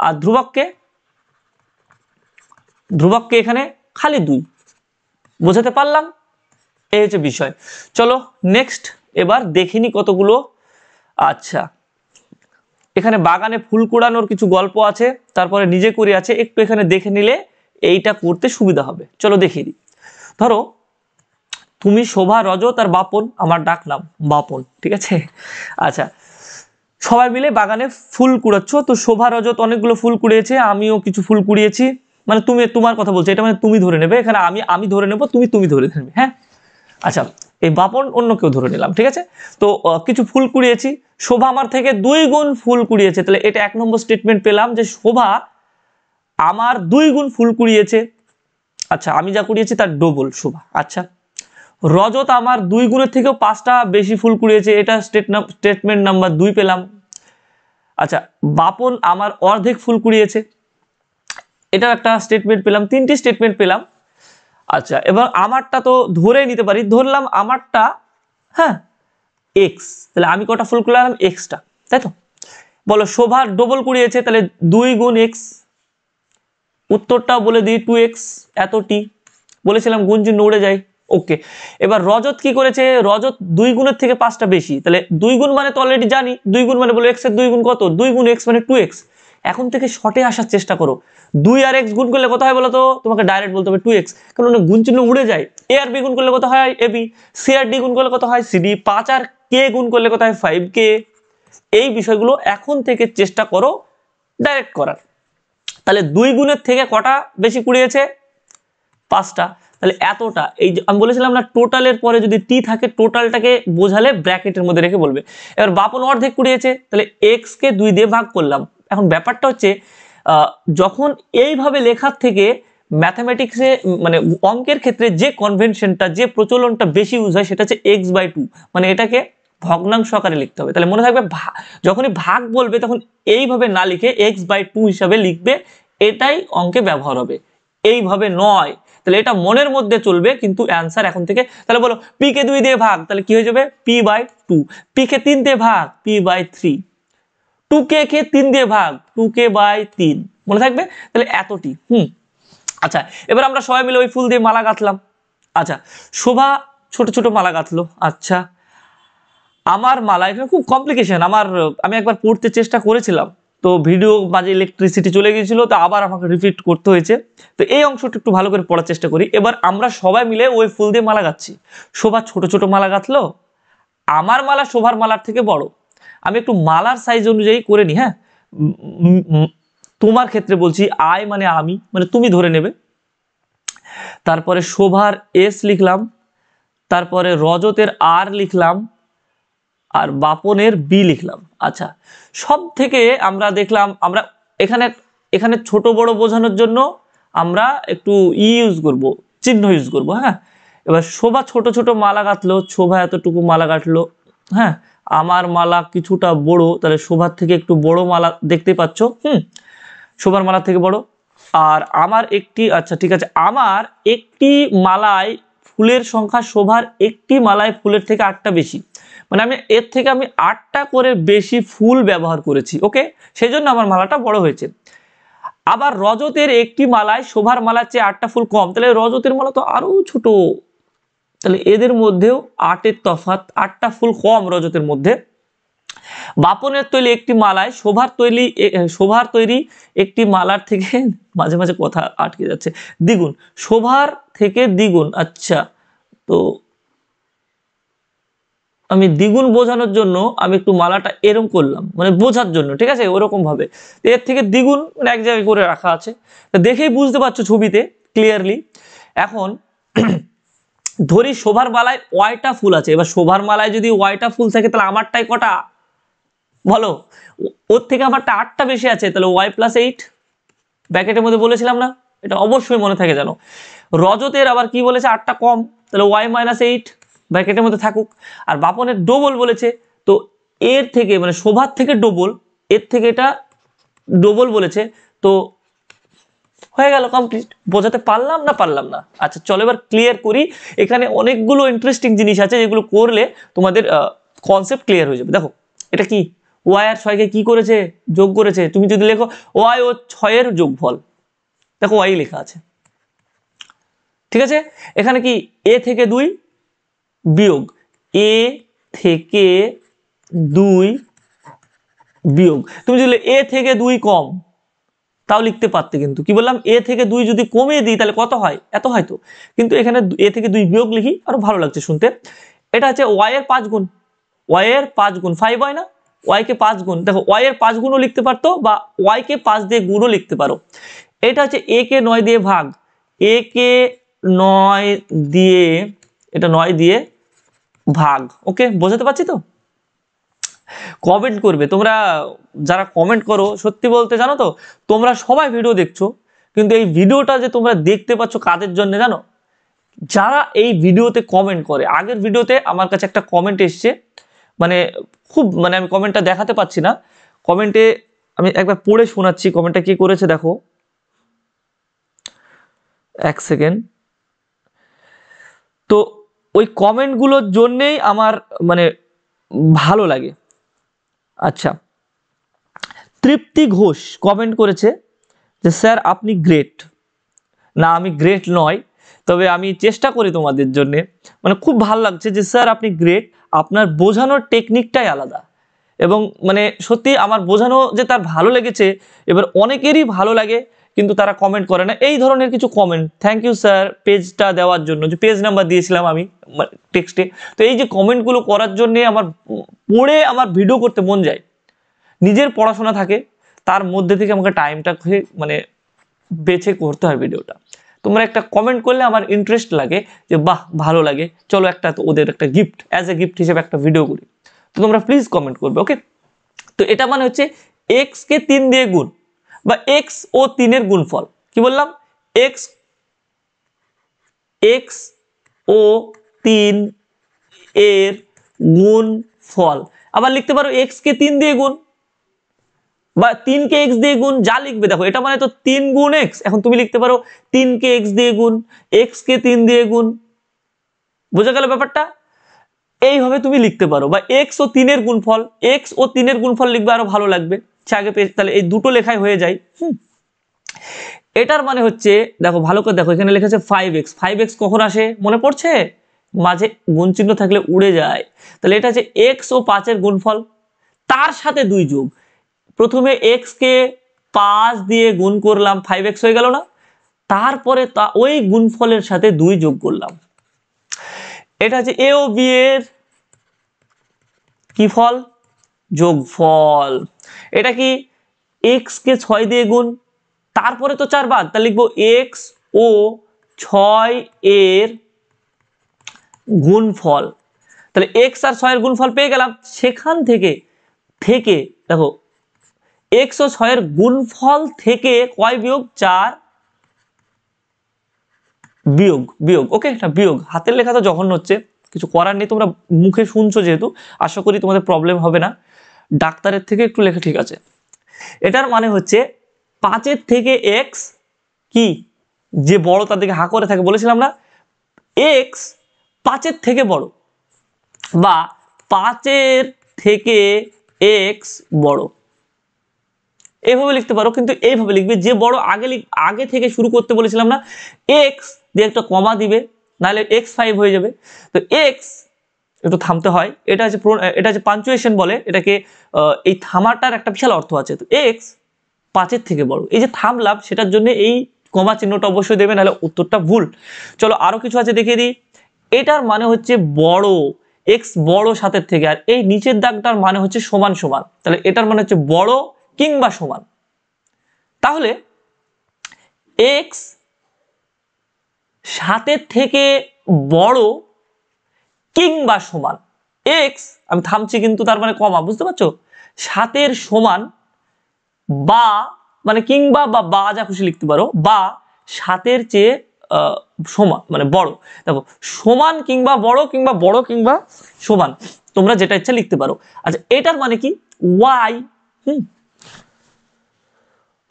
আর ধ্রুবককে ধ্রুবককে এখানে খালি দুই বোঝাতে পারলাম এই হচ্ছে বিষয় চলো নেক্সট এবার দেখিনি কতগুলো আচ্ছা এখানে বাগানে ফুল কুড়ানোর কিছু গল্প আছে তারপরে নিজে করে আছে একটু এখানে দেখে নিলে এইটা করতে সুবিধা হবে চলো দেখিয়ে দিই ধরো তুমি শোভা রজত আর বাপন আমার ডাক নাম বাপন ঠিক আছে আচ্ছা সবাই মিলে বাগানে ফুল কুড়াচ্ছ তো শোভা রজত অনেকগুলো ফুল কুড়িয়েছে আমিও কিছু ফুল কুড়িয়েছি মানে তুমি তোমার কথা বলছো এটা মানে তুমি ধরে নেবে এখানে আমি আমি ধরে নেবো তুমি তুমি ধরে নেবে হ্যাঁ আচ্ছা এই বাপন অন্য কেউ ধরে নিলাম ঠিক আছে তো কিছু ফুল কুড়িয়েছি শোভা আমার থেকে দুই গুণ ফুল কুড়িয়েছে তাহলে এটা এক নম্বর স্টেটমেন্ট পেলাম যে শোভা আমার দুই গুণ ফুল কুড়িয়েছে আচ্ছা আমি যা কুড়িয়েছি তার ডবল শোভা আচ্ছা রজত আমার দুই গুণের থেকেও পাঁচটা বেশি ফুল কুড়িয়েছে এটা স্টেটমেন্ট নাম্বার দুই পেলাম আচ্ছা বাপন আমার অর্ধেক ফুল কুড়িয়েছে এটা একটা স্টেটমেন্ট পেলাম তিনটি স্টেটমেন্ট পেলাম আচ্ছা এবার আমারটা তো ধরে নিতে পারি ধরলাম আমারটা হ্যাঁ এক্স তাহলে আমি কটা ফুল কুড়ালাম এক্সটা তাই তো বলো শোভা ডবল কুড়িয়েছে তাহলে দুই গুণ এক্স উত্তরটাও বলে দিই টু এক্স এত টি বলেছিলাম গুণ নড়ে উড়ে যায় ওকে এবার রজত কি করেছে রজত দুই গুণের থেকে পাঁচটা বেশি তাহলে দুই গুণ মানে তো অলরেডি জানি দুই গুণ মানে বলো এক্সের দুই গুণ কত দুই গুণ এক্স মানে টু এক্স এখন থেকে শটে আসার চেষ্টা করো দুই আর এক্স গুণ করলে কত হয় বলো তো তোমাকে ডাইরেক্ট বলতে হবে টু এক্স কারণ অনেক গুণ চিহ্ন উড়ে যায় এ আর বি গুণ করলে কত হয় এ বি সি আর ডি গুণ করলে কত হয় সিডি পাঁচ আর কে গুণ করলে কত হয় ফাইভ কে এই বিষয়গুলো এখন থেকে চেষ্টা করো ডাইরেক্ট করার তাহলে দুই গুণের থেকে কটা বেশি কুড়িয়েছে পাঁচটা তাহলে এতটা এই আমি বলেছিলাম না টোটালের পরে যদি টি থাকে টোটালটাকে বোঝালে ব্র্যাকেটের মধ্যে রেখে বলবে এবার বাপন অর্ধেক কুড়িয়েছে তাহলে এক্সকে দুই দিয়ে ভাগ করলাম এখন ব্যাপারটা হচ্ছে যখন এইভাবে লেখার থেকে ম্যাথামেটিক্সে মানে অঙ্কের ক্ষেত্রে যে কনভেনশনটা যে প্রচলনটা বেশি ইউজ হয় সেটা হচ্ছে এক্স বাই টু মানে এটাকে ভগ্নাংশ আকারে লিখতে হবে তাহলে মনে থাকবে যখনই ভাগ বলবে তখন এইভাবে না লিখে এক্স বাই টু হিসাবে লিখবে এটাই অঙ্কে ব্যবহার হবে এইভাবে নয় তাহলে এটা মনের মধ্যে চলবে কিন্তু অ্যান্সার এখন থেকে তাহলে বলো পি কে দুই দিয়ে ভাগ তাহলে কি হয়ে যাবে পি বাই টু পি কে তিন দিয়ে ভাগ পি বাই থ্রি টু কে কে তিন দিয়ে ভাগ টু কে বাই তিন মনে থাকবে তাহলে এতটি হুম আচ্ছা এবার আমরা সবাই মিলে ওই ফুল দিয়ে মালা গাঁথলাম আচ্ছা শোভা ছোট ছোট মালা গাঁথলো আচ্ছা আমার মা লাইফে খুব কমপ্লিকেশন আমার আমি একবার পড়তে চেষ্টা করেছিলাম তো ভিডিও মাঝে ইলেকট্রিসিটি চলে গিয়েছিল তো আবার আমাকে রিপিট করতে হয়েছে তো এই অংশটা একটু ভালো করে পড়ার চেষ্টা করি এবার আমরা সবাই মিলে ওই ফুল দিয়ে মালা গাচ্ছি শোভা ছোট ছোট মালা গাঁথলো আমার মালা শোভার মালার থেকে বড় আমি একটু মালার সাইজ অনুযায়ী করে নিই হ্যাঁ তোমার ক্ষেত্রে বলছি আয় মানে আমি মানে তুমি ধরে নেবে তারপরে শোভার এস লিখলাম তারপরে রজতের আর লিখলাম আর বাপনের বি লিখলাম আচ্ছা সব থেকে আমরা দেখলাম আমরা এখানে এখানে ছোট বড় বোঝানোর জন্য আমরা একটু ই ইউজ করব চিহ্ন ইউজ করব হ্যাঁ এবার শোভা ছোট ছোট মালা কাটলো শোভা এতটুকু মালা কাটলো হ্যাঁ আমার মালা কিছুটা বড় তাহলে শোভার থেকে একটু বড় মালা দেখতে পাচ্ছ হুম শোভার মালা থেকে বড় আর আমার একটি আচ্ছা ঠিক আছে আমার একটি মালায় ফুলের সংখ্যা শোভার একটি মালায় ফুলের থেকে আটটা বেশি মানে আমি এর থেকে আমি আটটা করে বেশি ফুল ব্যবহার করেছি ওকে সেই জন্য আমার মালাটা বড় হয়েছে আবার রজতের একটি মালায় শোভার মালার চেয়ে আটটা ফুল কম তাহলে রজতের মালা তো আরও ছোট তাহলে এদের মধ্যেও আটের তফাত আটটা ফুল কম রজতের মধ্যে বাপনের তৈরি একটি মালায় শোভার তৈরি শোভার তৈরি একটি মালার থেকে মাঝে মাঝে কথা আটকে যাচ্ছে দ্বিগুণ শোভার থেকে দ্বিগুণ আচ্ছা তো আমি দ্বিগুণ বোঝানোর জন্য আমি একটু মালাটা এরম করলাম মানে বোঝার জন্য ঠিক আছে ওরকমভাবে এর থেকে দ্বিগুণ মানে এক জায়গায় করে রাখা আছে দেখেই বুঝতে পারছো ছবিতে ক্লিয়ারলি এখন ধরি শোভার মালায় ওয়াইটা ফুল আছে এবার শোভার মালায় যদি ওয়াইটা ফুল থাকে তাহলে আমারটাই কটা বলো ওর থেকে আমারটা আটটা বেশি আছে তাহলে ওয়াই প্লাস এইট ব্যাকেটের মধ্যে বলেছিলাম না এটা অবশ্যই মনে থাকে জানো রজতের আবার কি বলেছে আটটা কম তাহলে ওয়াই মাইনাস এইট ব্র্যাকেটের মধ্যে থাকুক আর বাপনের ডবল বলেছে তো এর থেকে মানে শোভার থেকে ডবল এর থেকে এটা ডবল বলেছে তো হয়ে গেল কমপ্লিট বোঝাতে পারলাম না পারলাম না আচ্ছা চলো এবার ক্লিয়ার করি এখানে অনেকগুলো ইন্টারেস্টিং জিনিস আছে যেগুলো করলে তোমাদের কনসেপ্ট ক্লিয়ার হয়ে যাবে দেখো এটা কি ওয়াই আর ছয়কে কি করেছে যোগ করেছে তুমি যদি লেখো ওয়াই ও ছয়ের যোগফল দেখো ওয়াই লেখা আছে ঠিক আছে এখানে কি এ থেকে দুই বিয়োগ এ থেকে দুই বিয়োগ তুমি যদি এ থেকে দুই কম তাও লিখতে পারতে কিন্তু কি বললাম এ থেকে দুই যদি কমিয়ে দিই তাহলে কত হয় এত হয়তো কিন্তু এখানে এ থেকে দুই বিয়োগ লিখি আরো ভালো লাগছে শুনতে এটা হচ্ছে ওয়াই এর পাঁচ গুণ ওয়াই এর পাঁচ গুণ ফাইভ হয় না ওয়াই কে পাঁচ গুণ দেখো ওয়াই এর পাঁচ গুণও লিখতে পারতো বা ওয়াই কে পাঁচ দিয়ে গুণও লিখতে পারো এটা হচ্ছে এ কে নয় দিয়ে ভাগ এ কে নয় দিয়ে এটা নয় দিয়ে ভাগ ওকে বোঝাতে পারছি তো কমেন্ট করবে তোমরা যারা কমেন্ট করো সত্যি বলতে জানো তো তোমরা সবাই ভিডিও দেখছো কিন্তু এই ভিডিওটা যে তোমরা দেখতে পাচ্ছ কাদের জন্য জানো যারা এই ভিডিওতে কমেন্ট করে আগের ভিডিওতে আমার কাছে একটা কমেন্ট এসছে মানে খুব মানে আমি কমেন্টটা দেখাতে পাচ্ছি না কমেন্টে আমি একবার পড়ে শোনাচ্ছি কমেন্টটা কি করেছে দেখো এক সেকেন্ড তো ওই কমেন্টগুলোর জন্যেই আমার মানে ভালো লাগে আচ্ছা তৃপ্তি ঘোষ কমেন্ট করেছে যে স্যার আপনি গ্রেট না আমি গ্রেট নয় তবে আমি চেষ্টা করি তোমাদের জন্যে মানে খুব ভাল লাগছে যে স্যার আপনি গ্রেট আপনার বোঝানোর টেকনিকটাই আলাদা এবং মানে সত্যি আমার বোঝানো যে তার ভালো লেগেছে এবার অনেকেরই ভালো লাগে কিন্তু তারা কমেন্ট করে না এই ধরনের কিছু কমেন্ট থ্যাংক ইউ স্যার পেজটা দেওয়ার জন্য যে পেজ নাম্বার দিয়েছিলাম আমি টেক্সটে মানে তো এই যে কমেন্টগুলো করার জন্যে আমার পড়ে আমার ভিডিও করতে মন যায় নিজের পড়াশোনা থাকে তার মধ্যে থেকে আমাকে টাইমটা মানে বেছে করতে হয় ভিডিওটা তোমরা একটা কমেন্ট করলে আমার ইন্টারেস্ট লাগে যে বাহ ভালো লাগে চলো একটা ওদের একটা গিফট অ্যাজ এ গিফট হিসেবে একটা ভিডিও করি তো তোমরা প্লিজ কমেন্ট করবে ওকে তো এটা মানে হচ্ছে এক্সকে তিন দিয়ে গুণ বা এক্স ও তিনের গুণফল কি বললাম এক্স এক্স ও তিন এর গুণ ফল আবার লিখতে পারো এক্স কে তিন দিয়ে গুণ বা তিনকে এক্স দিয়ে গুণ যা লিখবে দেখো এটা মানে তো তিন গুণ এক্স এখন তুমি লিখতে পারো তিনকে এক্স দিয়ে গুণ এক্স কে তিন দিয়ে গুণ বোঝা গেল ব্যাপারটা এইভাবে তুমি লিখতে পারো বা এক্স ও তিনের গুণফল এক্স ও তিনের গুণফল লিখবে আরো ভালো লাগবে ইচ্ছা আগে পেয়েছে তাহলে এই দুটো লেখায় হয়ে যায় হুম এটার মানে হচ্ছে দেখো ভালো করে দেখো এখানে লেখা আছে ফাইভ এক্স ফাইভ এক্স কখন আসে মনে পড়ছে মাঝে গুণ চিহ্ন থাকলে উড়ে যায় তাহলে এটা হচ্ছে এক্স ও পাঁচের গুণফল তার সাথে দুই যোগ প্রথমে এক্সকে পাঁচ দিয়ে গুণ করলাম ফাইভ এক্স হয়ে গেল না তারপরে তা ওই গুণফলের সাথে দুই যোগ করলাম এটা হচ্ছে এ ও বি এর কি ফল যোগফল এটা কি এক্স কে ছয় দিয়ে গুণ তারপরে তো চার বাদ তাহলে লিখবো এক্স ও ছয় এর গুণফল তাহলে এক্স আর ছয়ের গুণফল পেয়ে গেলাম সেখান থেকে থেকে দেখো এক্স ও ছয়ের গুণফল থেকে কয় বিয়োগ চার বিয়োগ বিয়োগ ওকে এটা বিয়োগ হাতের লেখা তো জঘন্য হচ্ছে কিছু করার নেই তোমরা মুখে শুনছো যেহেতু আশা করি তোমাদের প্রবলেম হবে না ডাক্তারের থেকে একটু লেখা ঠিক আছে এটার মানে হচ্ছে পাঁচের থেকে এক্স কি যে বড় তাদেরকে হা করে থাকে বলেছিলাম না এক্স পাঁচের থেকে বড় বা পাঁচের থেকে এক্স বড় এইভাবে লিখতে পারো কিন্তু এইভাবে লিখবে যে বড় আগে আগে থেকে শুরু করতে বলেছিলাম না এক্স দিয়ে একটা কমা দিবে নাহলে এক্স ফাইভ হয়ে যাবে তো এক্স একটু থামতে হয় এটা হচ্ছে এটা হচ্ছে পাঞ্চুয়েশন বলে এটাকে এই থামাটার একটা বিশাল অর্থ আছে তো এক্স পাঁচের থেকে বড় এই যে থামলাম সেটার জন্য এই কমা চিহ্নটা অবশ্যই দেবে নাহলে উত্তরটা ভুল চলো আরও কিছু আছে দেখিয়ে দিই এটার মানে হচ্ছে বড় এক্স বড় সাতের থেকে আর এই নিচের দাগটার মানে হচ্ছে সমান সমান তাহলে এটার মানে হচ্ছে বড় কিংবা সমান তাহলে এক্স সাতের থেকে বড় কিংবা সমান এক্স আমি থামছি কিন্তু তার মানে কমা বুঝতে পারছো সাতের সমান বা মানে কিংবা বা বা যা খুশি লিখতে পারো বা সাতের চেয়ে সমান মানে বড় দেখো সমান কিংবা বড় কিংবা বড় কিংবা সমান তোমরা যেটা ইচ্ছা লিখতে পারো আচ্ছা এটার মানে কি ওয়াই হুম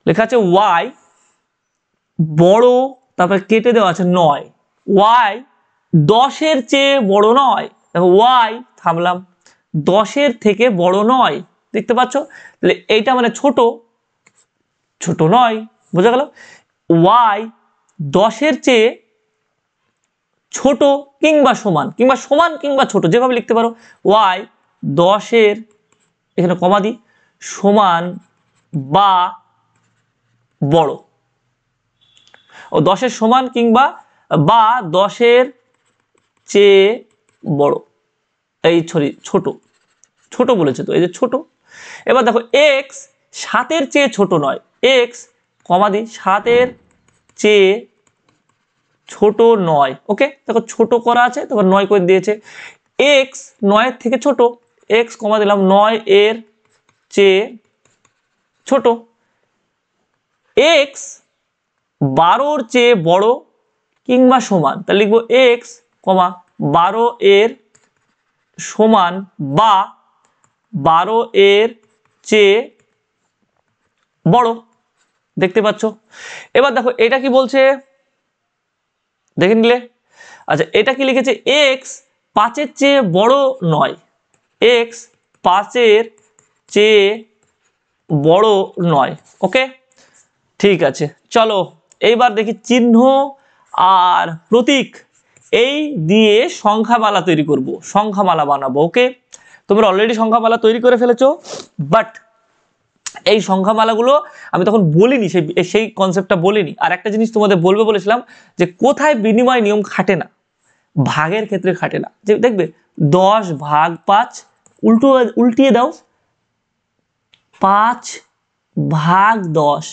লেখা আছে ওয়াই বড় তারপরে কেটে দেওয়া আছে নয় ওয়াই দশের চেয়ে বড় নয় দেখো ওয়াই থামলাম দশের থেকে বড় নয় দেখতে পাচ্ছ তাহলে এইটা মানে ছোট ছোট নয় বোঝা গেল ওয়াই দশের চেয়ে ছোট কিংবা সমান কিংবা সমান কিংবা ছোট যেভাবে লিখতে পারো ওয়াই দশের এখানে কমা দিই সমান বা বড় ও দশের সমান কিংবা বা দশের চেয়ে বড় এই সরি ছোট ছোট বলেছে তো এই যে ছোট এবার দেখো এক্স সাতের চেয়ে ছোট নয় এক্স কমাদি সাতের চেয়ে ছোট নয় ওকে দেখো ছোট করা আছে তখন নয় করে দিয়েছে এক্স নয়ের থেকে ছোট এক্স কমা দিলাম নয় এর চেয়ে ছোট এক্স বারোর চেয়ে বড় কিংবা সমান তাহলে লিখবো এক্স কমা বারো এর সমান বা বারো এর চেয়ে বড় দেখতে পাচ্ছ এবার দেখো এটা কি বলছে দেখে নিলে আচ্ছা এটা কি লিখেছে এক্স পাঁচের চেয়ে বড় নয় এক্স পাঁচের চেয়ে বড় নয় ওকে ঠিক আছে চলো এইবার দেখি চিহ্ন আর প্রতীক এই দিয়ে সংখ্যামালা তৈরি করব সংখ্যামালা বানাবো ওকে তোমরা অলরেডি সংখ্যামালা তৈরি করে ফেলেছো বাট এই সংখ্যামালাগুলো আমি তখন বলিনি সেই সেই কনসেপ্টটা বলিনি আর একটা জিনিস তোমাদের বলবে বলেছিলাম যে কোথায় বিনিময় নিয়ম খাটে না ভাগের ক্ষেত্রে খাটে না যে দেখবে দশ ভাগ পাঁচ উল্টো উল্টিয়ে দাও পাঁচ ভাগ দশ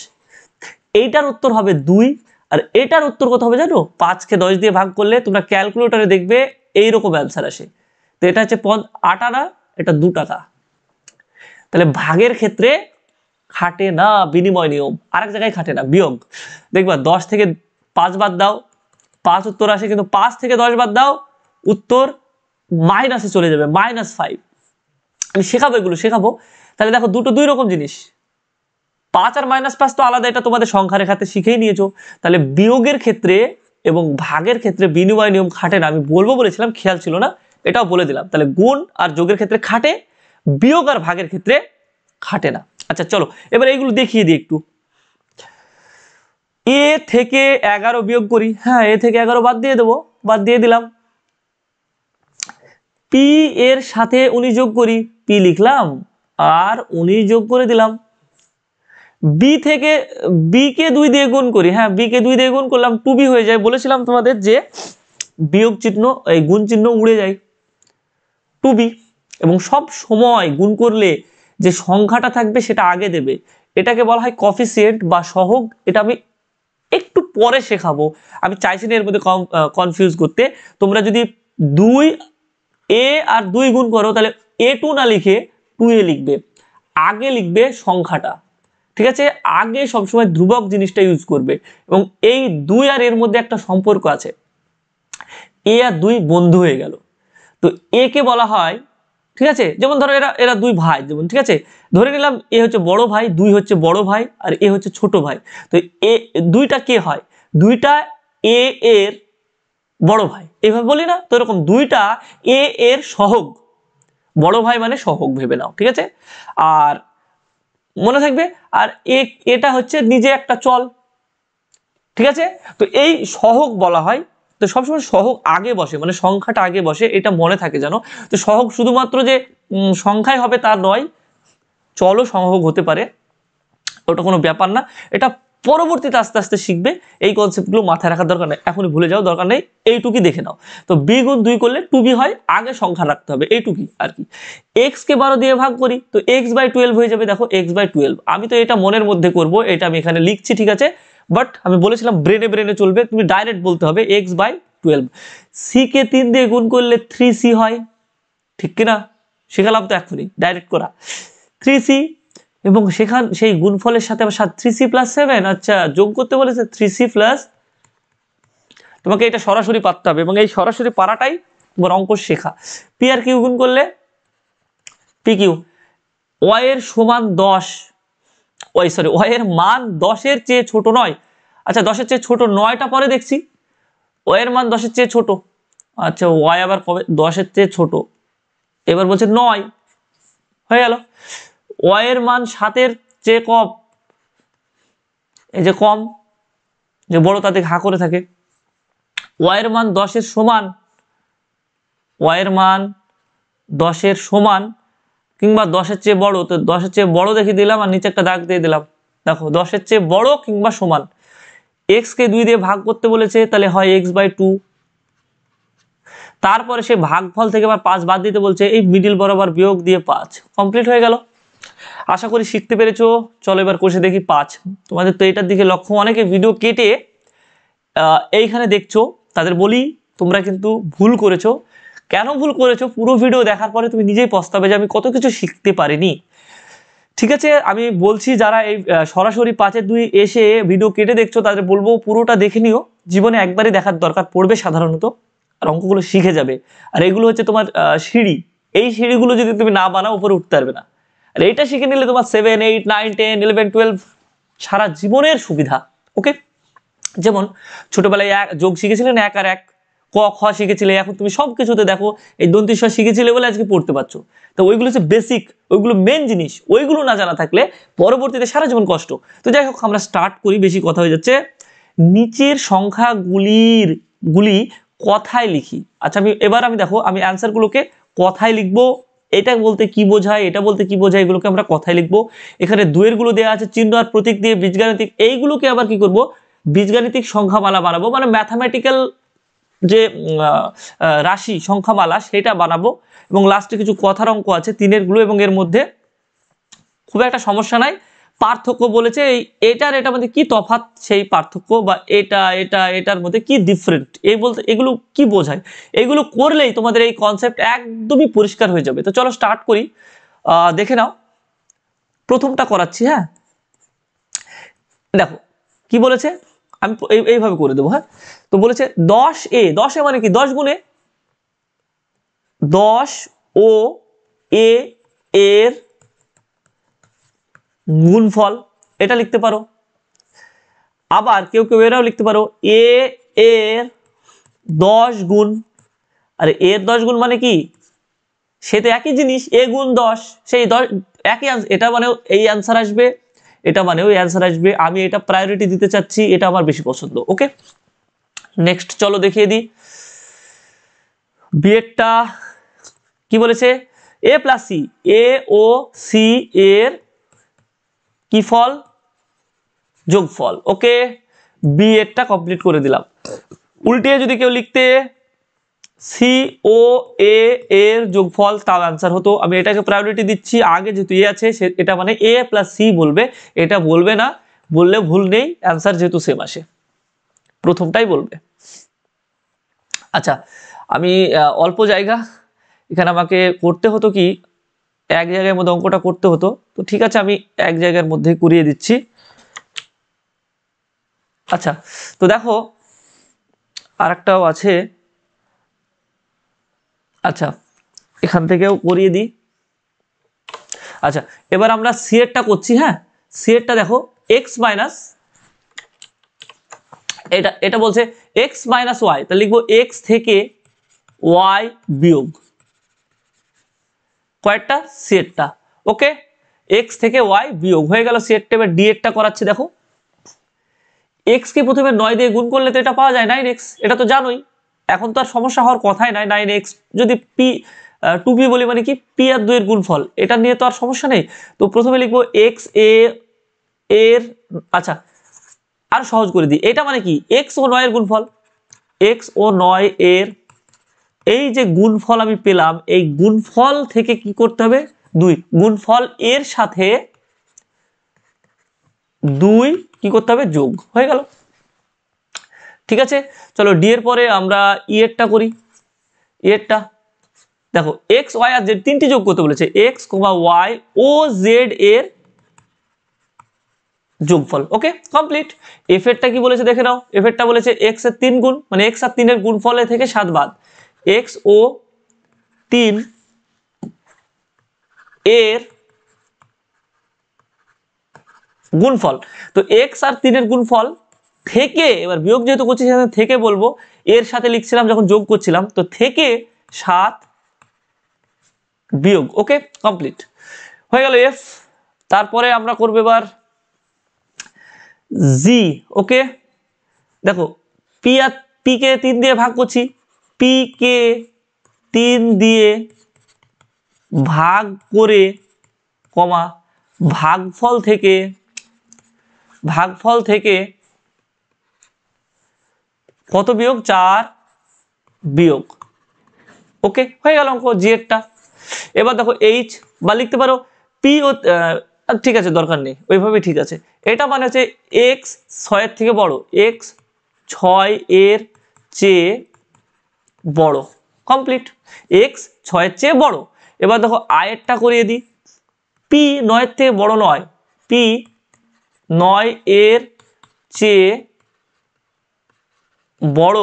এইটার উত্তর হবে দুই আর এটার উত্তর কত হবে জানো পাঁচকে দশ দিয়ে ভাগ করলে তোমরা ক্যালকুলেটরে দেখবে এইরকম অ্যান্সার আসে তো এটা হচ্ছে পদ আট আনা এটা দু টাকা তাহলে ভাগের ক্ষেত্রে খাটে না বিনিময় নিয়ম আরেক জায়গায় খাটে না বিয়োগ দেখবা দশ থেকে পাঁচ বাদ দাও পাঁচ উত্তর আসে কিন্তু পাঁচ থেকে দশ বাদ দাও উত্তর মাইনাসে চলে যাবে মাইনাস ফাইভ আমি শেখাবো এগুলো শেখাবো তাহলে দেখো দুটো দুই রকম জিনিস পাঁচ আর মাইনাস পাঁচ তো আলাদা এটা তোমাদের সংখ্যার খাতে শিখেই নিয়েছো তাহলে বিয়োগের ক্ষেত্রে এবং ভাগের ক্ষেত্রে বিনিময় নিয়ম খাটে না আমি বলবো বলেছিলাম খেয়াল ছিল না এটাও বলে দিলাম তাহলে গুণ আর যোগের ক্ষেত্রে খাটে বিয়োগ আর ভাগের ক্ষেত্রে খাটে না আচ্ছা চলো এবার এইগুলো দেখিয়ে দিই একটু এ থেকে এগারো বিয়োগ করি হ্যাঁ এ থেকে এগারো বাদ দিয়ে দেবো বাদ দিয়ে দিলাম পি এর সাথে উনি যোগ করি পি লিখলাম আর উনি যোগ করে দিলাম বি থেকে বি কে দুই দিয়ে গুণ করি হ্যাঁ বি কে দুই দিয়ে গুণ করলাম টু বি হয়ে যায় বলেছিলাম তোমাদের যে বিয়োগ চিহ্ন এই গুণ চিহ্ন উড়ে যায় টু বি এবং সব সময় গুণ করলে যে সংখ্যাটা থাকবে সেটা আগে দেবে এটাকে বলা হয় কফিসিয়েন্ট বা সহগ এটা আমি একটু পরে শেখাবো আমি চাইছি না এর মধ্যে কনফিউজ করতে তোমরা যদি দুই এ আর দুই গুণ করো তাহলে এ টু না লিখে টু এ লিখবে আগে লিখবে সংখ্যাটা ঠিক আছে আগে সবসময় ধ্রুবক জিনিসটা ইউজ করবে এবং এই দুই আর এর মধ্যে একটা সম্পর্ক আছে এ আর দুই বন্ধু হয়ে গেল তো একে বলা হয় ঠিক আছে যেমন ধরো এরা এরা দুই ভাই যেমন ঠিক আছে ধরে নিলাম এ হচ্ছে বড় ভাই দুই হচ্ছে বড় ভাই আর এ হচ্ছে ছোট ভাই তো এ দুইটা কে হয় দুইটা এ এর বড় ভাই এইভাবে বলি না তো এরকম দুইটা এ এর সহগ বড় ভাই মানে সহগ ভেবে নাও ঠিক আছে আর মনে থাকবে আর এটা হচ্ছে নিজে একটা চল ঠিক আছে তো এই সহক বলা হয় তো সবসময় সহক আগে বসে মানে সংখ্যাটা আগে বসে এটা মনে থাকে জানো তো সহক শুধুমাত্র যে সংখ্যায় হবে তা নয় চলও সহক হতে পারে ওটা কোনো ব্যাপার না এটা পরবর্তীতে আস্তে আস্তে শিখবে এই কনসেপ্টগুলো মাথায় রাখার দরকার নেই এখনই ভুলে যাওয়ার দরকার নেই এইটুকুই দেখে নাও তো বি গুণ দুই করলে টু বি হয় আগে সংখ্যা রাখতে হবে এইটুকুই আর কি এক্সকে বারো দিয়ে ভাগ করি তো এক্স বাই টুয়েলভ হয়ে যাবে দেখো এক্স বাই টুয়েলভ আমি তো এটা মনের মধ্যে করব এটা আমি এখানে লিখছি ঠিক আছে বাট আমি বলেছিলাম ব্রেনে ব্রেনে চলবে তুমি ডাইরেক্ট বলতে হবে এক্স বাই টুয়েলভ সিকে তিন দিয়ে গুণ করলে থ্রি সি হয় ঠিক কিনা শেখালাম তো এখনই ডাইরেক্ট করা থ্রি সি এবং সেখান সেই গুণফলের সাথে আবার সাত থ্রি সি প্লাস সেভেন আচ্ছা যোগ করতে বলেছে থ্রি সি প্লাস তোমাকে এটা সরাসরি পারতে হবে এবং এই সরাসরি পারাটাই তোমার অঙ্ক শেখা পি আর কিউ গুণ করলে পি কিউ ওয়াই এর সমান দশ ওয়াই সরি ওয়ের মান দশের চেয়ে ছোট নয় আচ্ছা দশের চেয়ে ছোট নয়টা পরে দেখছি ওয়ের মান দশের চেয়ে ছোট আচ্ছা ওয়াই আবার কবে দশের চেয়ে ছোট এবার বলছে নয় হয়ে গেল ওয়াইয়ের মান সাতের চেয়ে কম এই যে কম যে বড় তাতে হা করে থাকে ওয়াইয়ের মান দশের সমান ওয়াইয়ের মান দশের সমান কিংবা দশের চেয়ে বড় তো দশের চেয়ে বড় দেখে দিলাম আর নিচে একটা দাগ দিয়ে দিলাম দেখো দশের চেয়ে বড় কিংবা সমান এক্সকে দুই দিয়ে ভাগ করতে বলেছে তাহলে হয় এক্স বাই টু তারপরে সে ভাগফল থেকে আবার পাঁচ বাদ দিতে বলছে এই মিডিল বরাবর বিয়োগ দিয়ে পাঁচ কমপ্লিট হয়ে গেল আশা করি শিখতে পেরেছো চলো এবার কষে দেখি পাঁচ তোমাদের তো এটার দিকে লক্ষ্য অনেকে ভিডিও কেটে এইখানে দেখছো তাদের বলি তোমরা কিন্তু ভুল করেছো কেন ভুল করেছো পুরো ভিডিও দেখার পরে তুমি নিজেই পস্তাবে যে আমি কত কিছু শিখতে পারিনি ঠিক আছে আমি বলছি যারা এই সরাসরি পাঁচের দুই এসে ভিডিও কেটে দেখছো তাদের বলবো পুরোটা দেখে নিও জীবনে একবারই দেখার দরকার পড়বে সাধারণত আর অঙ্কগুলো শিখে যাবে আর এগুলো হচ্ছে তোমার সিঁড়ি এই সিঁড়িগুলো যদি তুমি না বানাও উপরে উঠতে পারবে না আর এইটা শিখে নিলে তোমার seven eight nine ten eleven twelve সারা জীবনের সুবিধা ওকে যেমন ছোটোবেলায় এক যোগ শিখেছিলেন এক আর এক ক খ শিখেছিলে এখন তুমি সব কিছুতে দেখো এই দন্তিস্বর শিখেছিলে বলে আজকে পড়তে পারছো তো ওইগুলো হচ্ছে বেসিক ওইগুলো মেন জিনিস ওইগুলো না জানা থাকলে পরবর্তীতে সারা জীবন কষ্ট তো যাই হোক আমরা স্টার্ট করি বেশি কথা হয়ে যাচ্ছে নিচের সংখ্যাগুলির গুলি কথায় লিখি আচ্ছা আমি এবার আমি দেখো আমি অ্যান্সারগুলোকে কথায় লিখবো এটা বলতে কি বোঝায় এটা বলতে কি বোঝায় এগুলোকে আমরা কথায় লিখবো এখানে দুয়েরগুলো দেওয়া আছে চিহ্ন আর প্রতীক দিয়ে বীজগাণিতিক এইগুলোকে আবার কি করব বীজগাণিতিক সংখ্যামালা বানাবো মানে ম্যাথামেটিক্যাল যে রাশি সংখ্যামালা সেটা বানাবো এবং লাস্টে কিছু কথার অঙ্ক আছে তিনেরগুলো এবং এর মধ্যে খুব একটা সমস্যা নাই পার্থক্য বলেছে এই এটার এটার মধ্যে কি তফাত সেই পার্থক্য বা এটা এটা এটার মধ্যে কি ডিফারেন্ট এই বলতে এগুলো কি বোঝায় এগুলো করলেই তোমাদের এই কনসেপ্ট একদমই পরিষ্কার হয়ে যাবে তো চলো স্টার্ট করি দেখে নাও প্রথমটা করাচ্ছি হ্যাঁ দেখো কি বলেছে আমি এইভাবে করে দেবো হ্যাঁ তো বলেছে দশ এ দশে মানে কি দশ গুণে দশ ও এর গুণফল এটা লিখতে পারো আবার কেউ কেউ এরাও লিখতে পারো এ এর দশ গুণ আরে এর দশ গুণ মানে কি সে তো একই জিনিস এ গুণ দশ সেই দশ একই এটা মানেও এই অ্যান্সার আসবে এটা মানে ওই অ্যান্সার আসবে আমি এটা প্রায়োরিটি দিতে চাচ্ছি এটা আমার বেশি পছন্দ ওকে নেক্সট চলো দেখিয়ে দিই বিএডটা কি বলেছে এ প্লাস সি এ ও সি এর কি ফল যোগ ফল ওকে বি এরটা কমপ্লিট করে দিলাম উল্টে যদি কেউ লিখতে সি ও এ এর যোগ ফল তার আনসার হতো আমি এটাকে প্রায়োরিটি দিচ্ছি আগে যেহেতু এ আছে এটা মানে এ প্লাস সি বলবে এটা বলবে না বললে ভুল নেই অ্যান্সার যেহেতু সেম আসে প্রথমটাই বলবে আচ্ছা আমি অল্প জায়গা এখানে আমাকে করতে হতো কি এক জায়গার মধ্যে অঙ্কটা করতে হতো তো ঠিক আছে আমি এক জায়গার মধ্যে করিয়ে দিচ্ছি আচ্ছা তো দেখো আরেকটাও আছে আচ্ছা এখান থেকেও করিয়ে দিই আচ্ছা এবার আমরা সিএরটা করছি হ্যাঁ সিএরটা দেখো এক্স মাইনাস এটা এটা বলছে এক্স মাইনাস ওয়াই তাহলে লিখবো এক্স থেকে ওয়াই বিয়োগ কয়েকটা সেটটা ওকে এক্স থেকে ওয়াই বিয়োগ হয়ে গেল সিএরটা এবার ডিএরটা করাচ্ছে দেখো এক্সকে প্রথমে নয় দিয়ে গুণ করলে তো এটা পাওয়া যায় নাইন এক্স এটা তো জানোই এখন তো আর সমস্যা হওয়ার কথাই নাই নাইন এক্স যদি পি টু পি বলি মানে কি পি আর দুয়ের গুণফল এটা নিয়ে তো আর সমস্যা নেই তো প্রথমে লিখবো এক্স এ এর আচ্ছা আর সহজ করে দিই এটা মানে কি এক্স ও নয়ের গুণফল এক্স ও নয় এর এই যে গুণফল আমি পেলাম এই গুণফল থেকে কি করতে হবে দুই গুণফল এর সাথে দুই কি করতে হবে যোগ হয়ে গেল ঠিক আছে চলো ডি এর পরে আমরা ই e করি e এরটা দেখো এক্স ওয়াই আর জেড তিনটি যোগ করতে বলেছে এক্স কোমা ওয়াই ও জেড এর যোগফল ওকে কমপ্লিট এফ এরটা কি বলেছে দেখে নাও এফ এরটা বলেছে এক্স এর তিন গুণ মানে এক্স আর তিনের গুণফলের থেকে সাত বাদ এক্স ও তিন এর গুণফল তো এক্স আর তিনের গুণফল থেকে এবার বিয়োগ যেহেতু করছি সেখানে থেকে বলবো এর সাথে লিখছিলাম যখন যোগ করছিলাম তো থেকে সাত বিয়োগ ওকে কমপ্লিট হয়ে গেল এফ তারপরে আমরা করবো এবার জি ওকে দেখো পি আর পিকে তিন দিয়ে ভাগ করছি পিকে তিন দিয়ে ভাগ করে কমা ভাগফল থেকে ভাগফল থেকে কত বিয়োগ চার বিয়োগ ওকে হয়ে গেল অঙ্ক জি একটা এবার দেখো এইচ বা লিখতে পারো পি ও ঠিক আছে দরকার নেই ওইভাবে ঠিক আছে এটা মানে হচ্ছে এক্স ছয়ের থেকে বড় এক্স ছয় এর চেয়ে বড় কমপ্লিট এক্স ছয়ের চেয়ে বড় এবার দেখো আয়েরটা করিয়ে দিই পি নয়ের থেকে বড় নয় পি নয় এর চেয়ে বড়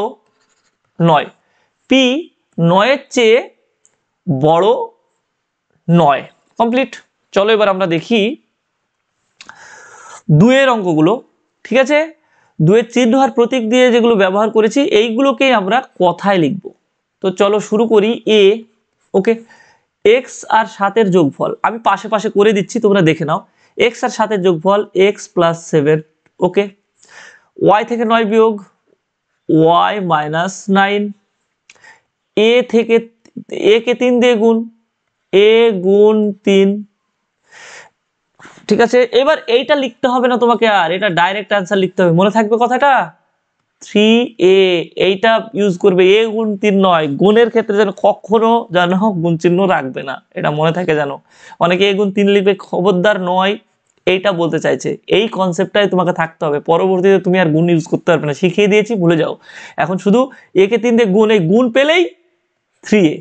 নয় পি নয়ের চেয়ে বড় নয় কমপ্লিট চলো এবার আমরা দেখি দুয়ের অঙ্কগুলো ঠিক আছে দুয়ের চিহ্ন আর প্রতীক দিয়ে যেগুলো ব্যবহার করেছি এইগুলোকেই আমরা কথায় লিখব তো চলো শুরু করি এ ওকে এক্স আর সাতের যোগফল আমি পাশে পাশে করে দিচ্ছি তোমরা দেখে নাও এক্স আর সাতের যোগফল x plus seven okay y থেকে নয় বিয়োগ ওয়াই মাইনাস নাইন এ থেকে এ কে তিন দিয়ে গুণ এ গুণ তিন ঠিক আছে এবার এইটা লিখতে হবে না তোমাকে আর এটা ডাইরেক্ট অ্যান্সার লিখতে হবে মনে থাকবে কথাটা থ্রি এ এইটা ইউজ করবে এ গুণ তিন নয় গুণের ক্ষেত্রে যেন কখনো যেন গুণ চিহ্ন রাখবে না এটা মনে থাকে যেন অনেকে এ গুণ তিন লিখবে খবরদার নয় এইটা বলতে চাইছে এই কনসেপ্টটাই তোমাকে থাকতে হবে পরবর্তীতে তুমি আর গুণ ইউজ করতে পারবে না শিখিয়ে দিয়েছি ভুলে যাও এখন শুধু একে তিন দিয়ে গুণ এই গুণ পেলেই থ্রি এ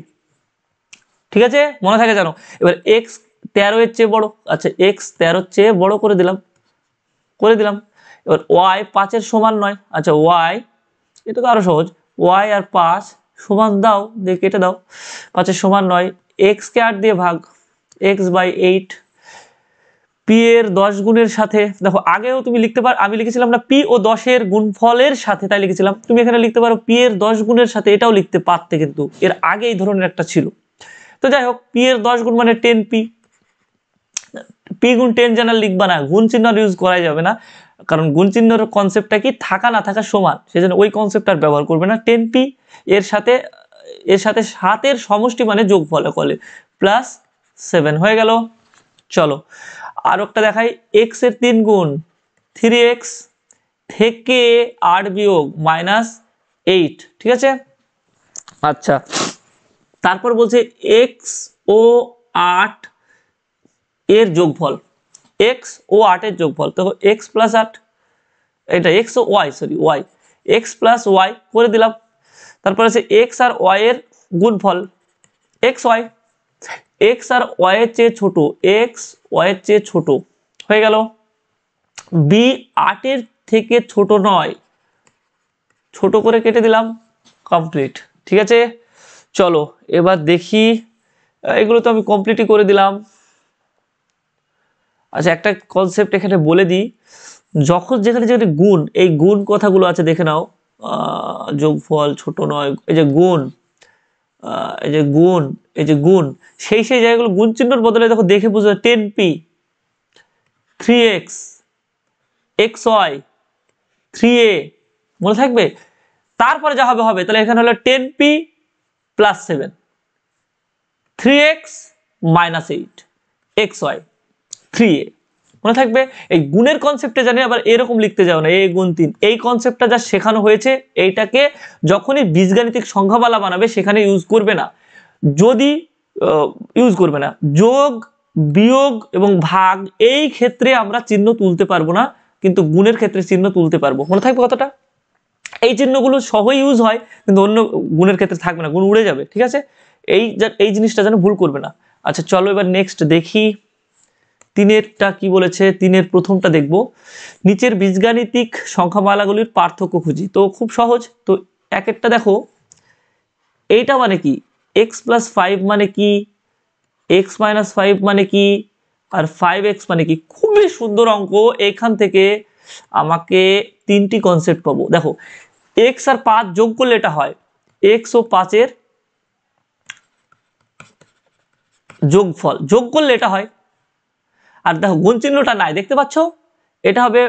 ঠিক আছে মনে থাকে জানো এবার এক্স তেরো এর চেয়ে বড় আচ্ছা এক্স তেরোর চেয়ে বড় করে দিলাম করে দিলাম এবার ওয়াই পাঁচের সমান নয় আচ্ছা ওয়াই এটা তো আরও সহজ ওয়াই আর পাঁচ সমান দাও দিয়ে কেটে দাও পাঁচের সমান নয় এক্সকে আট দিয়ে ভাগ এক্স বাই এইট পি এর দশ গুণের সাথে দেখো আগেও তুমি লিখতে পার আমি লিখেছিলাম না পি ও দশের গুণফলের সাথে তাই লিখেছিলাম তুমি এখানে লিখতে পারো পি এর দশ গুণের সাথে এটাও লিখতে পারতে কিন্তু এর আগে এই ধরনের একটা ছিল তো যাই হোক পি এর দশ গুণ মানে টেন পি পি গুণ টেন জেনারেল লিখবা না গুণ চিহ্ন ইউজ করা যাবে না কারণ গুণ চিহ্নর কনসেপ্টটা কি থাকা না থাকা সমান সেজন্য ওই কনসেপ্ট আর ব্যবহার করবে না টেন পি এর সাথে এর সাথে সাতের সমষ্টি মানে যোগ ফলে কলে প্লাস সেভেন হয়ে গেল চলো আর একটা দেখাই এক্স এর তিন গুণ থ্রি এক্স থেকে আট বিয়োগ মাইনাস এইট ঠিক আছে আচ্ছা তারপর বলছে এক্স ও আট এর যোগফল এক্স ও আটের যোগফল দেখো এক্স প্লাস আট এটা এক্স ও y sorry y x plus y করে দিলাম তারপরে সে এক্স আর ওয়াই এর গুণফল এক্স ওয়াই এক্স আর ওয়াইয়ের চেয়ে ছোট এক্স ওয়াইয়ের চেয়ে ছোট হয়ে গেল বি আটের থেকে ছোট নয় ছোট করে কেটে দিলাম কমপ্লিট ঠিক আছে চলো এবার দেখি এগুলো তো আমি কমপ্লিটই করে দিলাম আচ্ছা একটা কনসেপ্ট এখানে বলে দিই যখন যেখানে যেখানে গুণ এই গুণ কথাগুলো আছে দেখে নাও যোগফল ছোট নয় এই যে গুণ এই যে গুণ এই যে গুণ সেই সেই জায়গাগুলো গুণ চিহ্নর বদলে দেখো দেখে বুঝো ten p three x x y three এ মনে থাকবে তারপরে যা হবে হবে তাহলে এখানে হলো ten p plus seven three x minus eight x y three এ মনে থাকবে এই গুণের কনসেপ্টে জানি আবার এরকম লিখতে যাও না এ গুণ তিন এই কনসেপ্টটা যা শেখানো হয়েছে এইটাকে যখনই বীজগাণিতিক সংখ্যাবালা বানাবে সেখানে ইউজ করবে না যদি ইউজ করবে না যোগ বিয়োগ এবং ভাগ এই ক্ষেত্রে আমরা চিহ্ন তুলতে পারবো না কিন্তু গুণের ক্ষেত্রে চিহ্ন তুলতে পারবো মনে থাকবে কথাটা এই চিহ্নগুলো সহই ইউজ হয় কিন্তু অন্য গুণের ক্ষেত্রে থাকবে না গুণ উড়ে যাবে ঠিক আছে এই এই জিনিসটা যেন ভুল করবে না আচ্ছা চলো এবার নেক্সট দেখি তিনেরটা কি বলেছে তিনের প্রথমটা দেখব নিচের বীজগাণিতিক সংখ্যামালাগুলির পার্থক্য খুঁজি তো খুব সহজ তো এক একটা দেখো এইটা মানে কি এক্স প্লাস ফাইভ মানে কি এক্স মাইনাস ফাইভ মানে কি আর ফাইভ এক্স মানে কি খুবই সুন্দর অঙ্ক এখান থেকে আমাকে তিনটি কনসেপ্ট পাবো দেখো এক্স আর পাঁচ যোগ করলে এটা হয় এক্স ও পাঁচের যোগফল যোগ করলে এটা হয় আর দেখো গুণ চিহ্নটা নাই দেখতে পাচ্ছ এটা হবে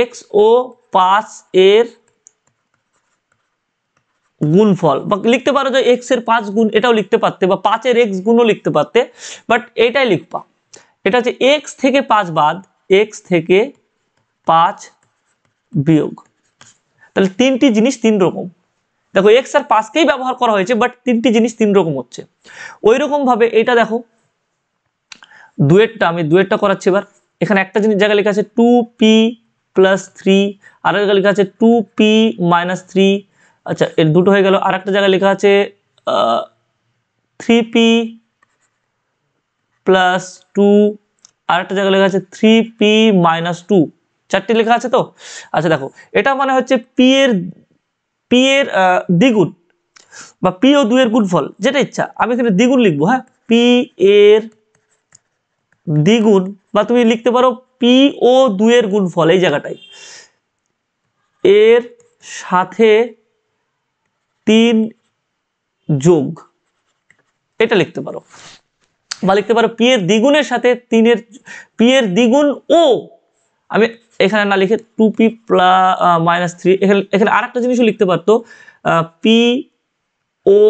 এক্স ও পাঁচ এর গুণফল বা লিখতে পারো যে এক্স এর পাঁচ গুণ এটাও লিখতে পারতে বা পাঁচের এক্স গুণও লিখতে পারতে বাট এটাই লিখবা এটা হচ্ছে এক্স থেকে পাঁচ বাদ এক্স থেকে পাঁচ বিয়োগ তাহলে তিনটি জিনিস তিন রকম দেখো এক্স আর পাঁচকেই ব্যবহার করা হয়েছে বাট তিনটি জিনিস তিন রকম হচ্ছে ওই রকমভাবে এটা দেখো দুয়েরটা আমি দুয়েরটা করাচ্ছি এবার এখানে একটা জিনিস জায়গায় লেখা আছে টু পি প্লাস থ্রি আর একটা লেখা আছে টু পি মাইনাস থ্রি আচ্ছা এর দুটো হয়ে গেল আর একটা জায়গায় লেখা আছে থ্রি পি প্লাস টু আর একটা জায়গায় লেখা আছে থ্রি পি মাইনাস টু চারটি লেখা আছে তো আচ্ছা দেখো এটা মানে হচ্ছে পি এর পি এর দ্বিগুণ বা পি ও দুয়ের গুণফল যেটা ইচ্ছা আমি এখানে দ্বিগুণ লিখবো হ্যাঁ পি এর দ্বিগুণ বা তুমি লিখতে পারো পি ও দুয়ের ফল এই জায়গাটায় এর সাথে তিন যোগ এটা লিখতে পারো বা লিখতে পারো পি এর দ্বিগুণের সাথে তিনের পি এর দ্বিগুণ ও আমি এখানে না লিখে টু পি প্লা মাইনাস থ্রি এখানে এখানে আর একটা জিনিসও লিখতে পারতো পি ও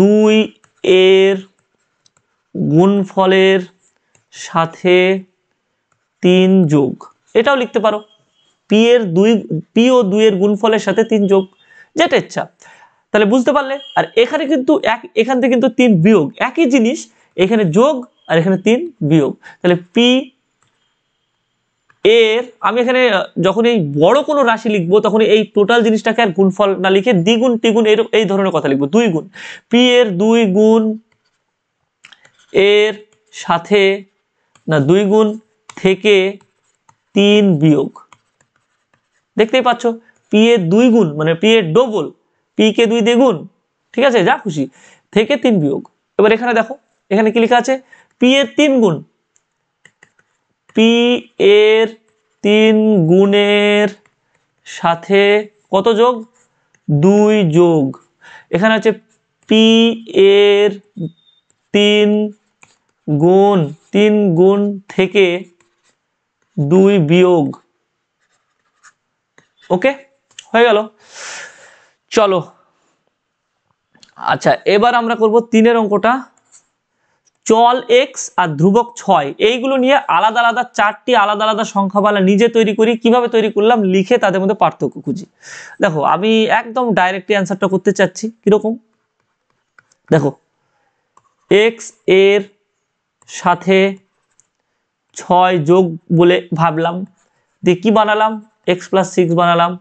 দুই এর গুণফলের সাথে তিন যোগ এটাও লিখতে পারো পি এর দুই পি ও দুইয়ের গুণফলের সাথে তিন যোগ যেটা ইচ্ছা তাহলে বুঝতে পারলে আর এখানে কিন্তু এক এখান থেকে কিন্তু তিন বিয়োগ একই জিনিস এখানে যোগ আর এখানে তিন বিয়োগ তাহলে পি এর আমি এখানে যখন এই বড় কোনো রাশি লিখবো তখন এই টোটাল জিনিসটাকে আর গুণফল না লিখে দ্বিগুণ টিগুণ এর এই ধরনের কথা লিখবো দুই গুণ পি এর দুই গুণ এর সাথে না দুই গুণ থেকে তিন বিয়োগ দেখতেই পাচ্ছ পি এর দুই গুণ মানে পি এর ডবল পি কে দুই দ্বিগুণ ঠিক আছে যা খুশি থেকে তিন বিয়োগ এবার এখানে দেখো এখানে কি লেখা আছে পি এর তিন গুণ পি এর তিন গুণের সাথে কত যোগ দুই যোগ এখানে আছে পি এর তিন গুণ তিন গুণ থেকে দুই বিয়োগ ওকে হয়ে গেল চলো আচ্ছা এবার আমরা করব তিনের অঙ্কটা চল এক্স আর ধ্রুবক ছয় এইগুলো নিয়ে আলাদা আলাদা চারটি আলাদা আলাদা সংখ্যাবালা নিজে তৈরি করি কিভাবে তৈরি করলাম লিখে তাদের মধ্যে পার্থক্য খুঁজি দেখো আমি একদম ডাইরেক্টলি অ্যান্সারটা করতে চাচ্ছি কীরকম দেখো এক্স এর সাথে ছয় যোগ বলে ভাবলাম দিয়ে কী বানালাম এক্স প্লাস সিক্স বানালাম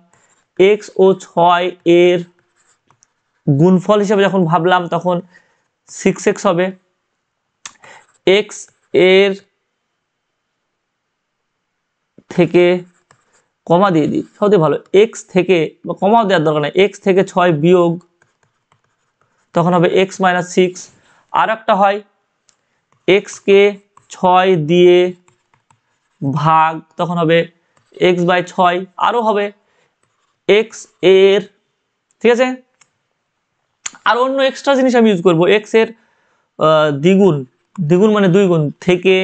এক্স ও ছয় এর গুণফল হিসেবে যখন ভাবলাম তখন সিক্স এক্স হবে এক্স এর থেকে কমা দিয়ে দিই সবথেকে ভালো এক্স থেকে বা কমাও দেওয়ার দরকার নেই এক্স থেকে ছয় বিয়োগ তখন হবে এক্স মাইনাস সিক্স আর একটা হয় এক্সকে ছয় দিয়ে ভাগ তখন হবে এক্স বাই ছয় আরও হবে এক্স এর ঠিক আছে আর অন্য এক্সট্রা জিনিস আমি ইউজ করবো এক্স এর দ্বিগুণ দ্বিগুণ মানে দুই গুণ থেকে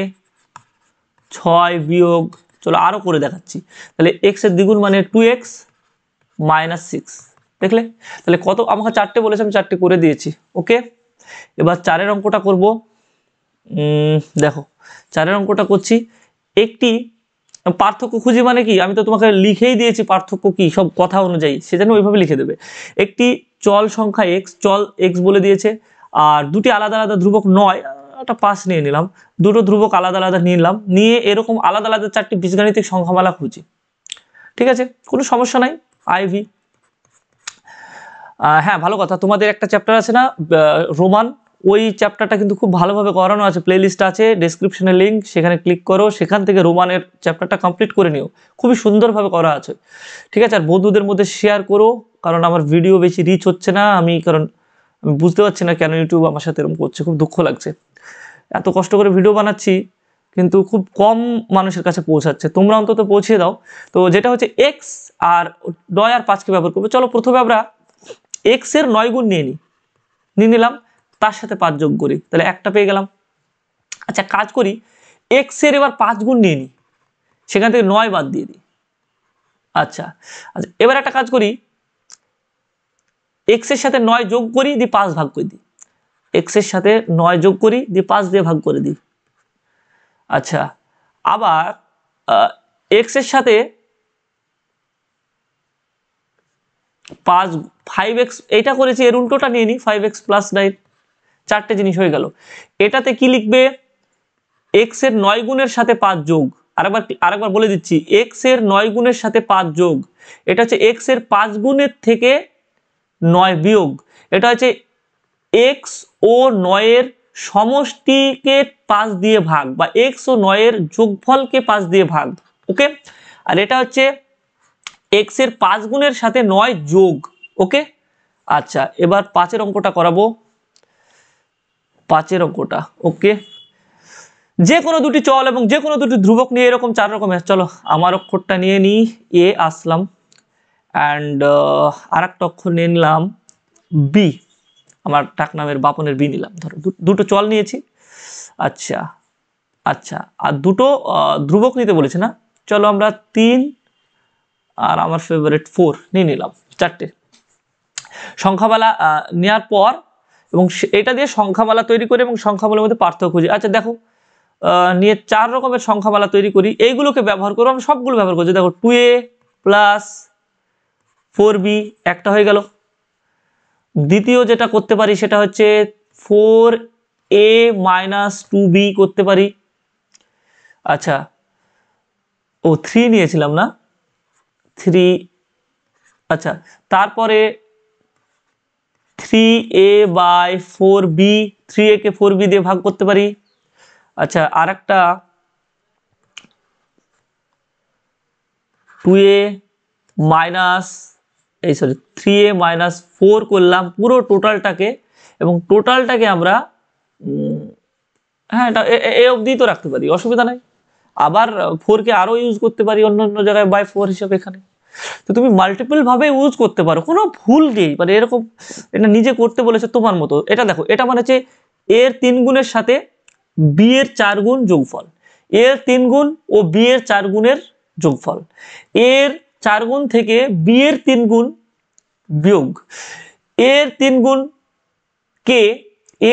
ছয় বিয়োগ চলো আরও করে দেখাচ্ছি তাহলে এক্স এর দ্বিগুণ মানে টু এক্স মাইনাস সিক্স দেখলে তাহলে কত আমাকে চারটে বলেছে আমি চারটে করে দিয়েছি ওকে এবার চারের অঙ্কটা করবো দেখো চারের অঙ্কটা করছি একটি পার্থক্য খুঁজি মানে কি আমি তো তোমাকে লিখেই দিয়েছি পার্থক্য কি সব কথা অনুযায়ী সে যেন ওইভাবে লিখে দেবে একটি চল সংখ্যা এক্স চল এক্স বলে দিয়েছে আর দুটি আলাদা আলাদা ধ্রুবক নয় একটা পাস নিয়ে নিলাম দুটো ধ্রুবক আলাদা আলাদা নিলাম নিয়ে এরকম আলাদা আলাদা চারটি বীজগাণিতিক সংখ্যামালা খুঁজি ঠিক আছে কোনো সমস্যা নাই আইভি হ্যাঁ ভালো কথা তোমাদের একটা চ্যাপ্টার আছে না রোমান ওই চ্যাপ্টারটা কিন্তু খুব ভালোভাবে করানো আছে প্লেলিস্ট আছে ডিসক্রিপশনে লিঙ্ক সেখানে ক্লিক করো সেখান থেকে রোমানের চ্যাপ্টারটা কমপ্লিট করে নিও খুবই সুন্দরভাবে করা আছে ঠিক আছে আর বন্ধুদের মধ্যে শেয়ার করো কারণ আমার ভিডিও বেশি রিচ হচ্ছে না আমি কারণ আমি বুঝতে পারছি না কেন ইউটিউব আমার সাথে এরকম করছে খুব দুঃখ লাগছে এত কষ্ট করে ভিডিও বানাচ্ছি কিন্তু খুব কম মানুষের কাছে পৌঁছাচ্ছে তোমরা অন্তত পৌঁছে দাও তো যেটা হচ্ছে এক্স আর নয় আর পাঁচকে ব্যবহার করবে চলো প্রথমে আমরা এক্সের নয় গুণ নিয়ে নিই নিয়ে নিলাম তার সাথে পাঁচ যোগ করি তাহলে একটা পেয়ে গেলাম আচ্ছা কাজ করি এক্সের এবার পাঁচ গুণ নিয়ে নিই সেখান থেকে নয় বাদ দিয়ে দিই আচ্ছা আচ্ছা এবার একটা কাজ করি এক্সের সাথে নয় যোগ করি দিয়ে পাঁচ ভাগ করে দিই এক্সের সাথে নয় যোগ করি দিয়ে পাঁচ দিয়ে ভাগ করে দিই আচ্ছা আবার এক্সের সাথে পাঁচ ফাইভ এক্স এইটা করেছি এর উল্টোটা নিয়ে নিই ফাইভ এক্স প্লাস নাইন চারটে জিনিস হয়ে গেল এটাতে কি লিখবে এক্স এর নয় গুণের সাথে পাঁচ যোগ আরেকবার আরেকবার বলে দিচ্ছি এক্স এর নয় গুণের সাথে পাঁচ যোগ এটা হচ্ছে এক্স এর পাঁচ গুণের থেকে নয় বিয়োগ এটা হচ্ছে এক্স ও নয়ের সমষ্টিকে পাঁচ দিয়ে ভাগ বা এক্স ও নয়ের যোগফলকে পাঁচ দিয়ে ভাগ ওকে আর এটা হচ্ছে এক্স এর পাঁচ গুণের সাথে নয় যোগ ওকে আচ্ছা এবার পাঁচের অঙ্কটা করাবো পাঁচের অঙ্কটা ওকে যে কোনো দুটি চল এবং যে কোনো দুটি ধ্রুবক নিয়ে এরকম চার রকমের চলো আমার অক্ষরটা নিয়ে নিই এ আসলাম অ্যান্ড আর একটা অক্ষর নিয়ে নিলাম বি আমার টাক নামের বাপনের বি নিলাম ধরো দুটো চল নিয়েছি আচ্ছা আচ্ছা আর দুটো ধ্রুবক নিতে বলেছে না চলো আমরা তিন আর আমার ফেভারিট ফোর নিয়ে নিলাম চারটে সংখ্যাবেলা নেওয়ার পর এবং এটা দিয়ে সংখ্যামালা তৈরি করি এবং সংখ্যামালার মধ্যে পার্থক্য খুঁজি আচ্ছা দেখো নিয়ে চার রকমের সংখ্যামালা তৈরি করি এইগুলোকে ব্যবহার করো আমি সবগুলো ব্যবহার করছি দেখো two a plus four b একটা হয়ে গেল দ্বিতীয় যেটা করতে পারি সেটা হচ্ছে four a minus two b করতে পারি আচ্ছা ও থ্রি নিয়েছিলাম না থ্রি আচ্ছা তারপরে three a by four b three একে ফোর বি দিয়ে ভাগ করতে পারি আচ্ছা আর একটা টু এ মাইনাস এই sorry three a minus four করলাম পুরো টোটালটাকে এবং টোটালটাকে আমরা হ্যাঁ এটা এ অবধি তো রাখতে পারি অসুবিধা নাই আবার ফোরকে আরও ইউজ করতে পারি অন্য অন্য জায়গায় বাই ফোর হিসাবে এখানে তো তুমি মাল্টিপলভাবে ইউজ করতে পারো কোনো ভুল নেই মানে এরকম এটা নিজে করতে বলেছে তোমার মতো এটা দেখো এটা মানে হচ্ছে এর তিন গুণের সাথে বি এর চার গুণ যোগফল এর তিন গুণ ও বি এর চার গুণের যোগফল এর চার গুণ থেকে বি এর তিন গুণ বিয়োগ এর তিন গুণ কে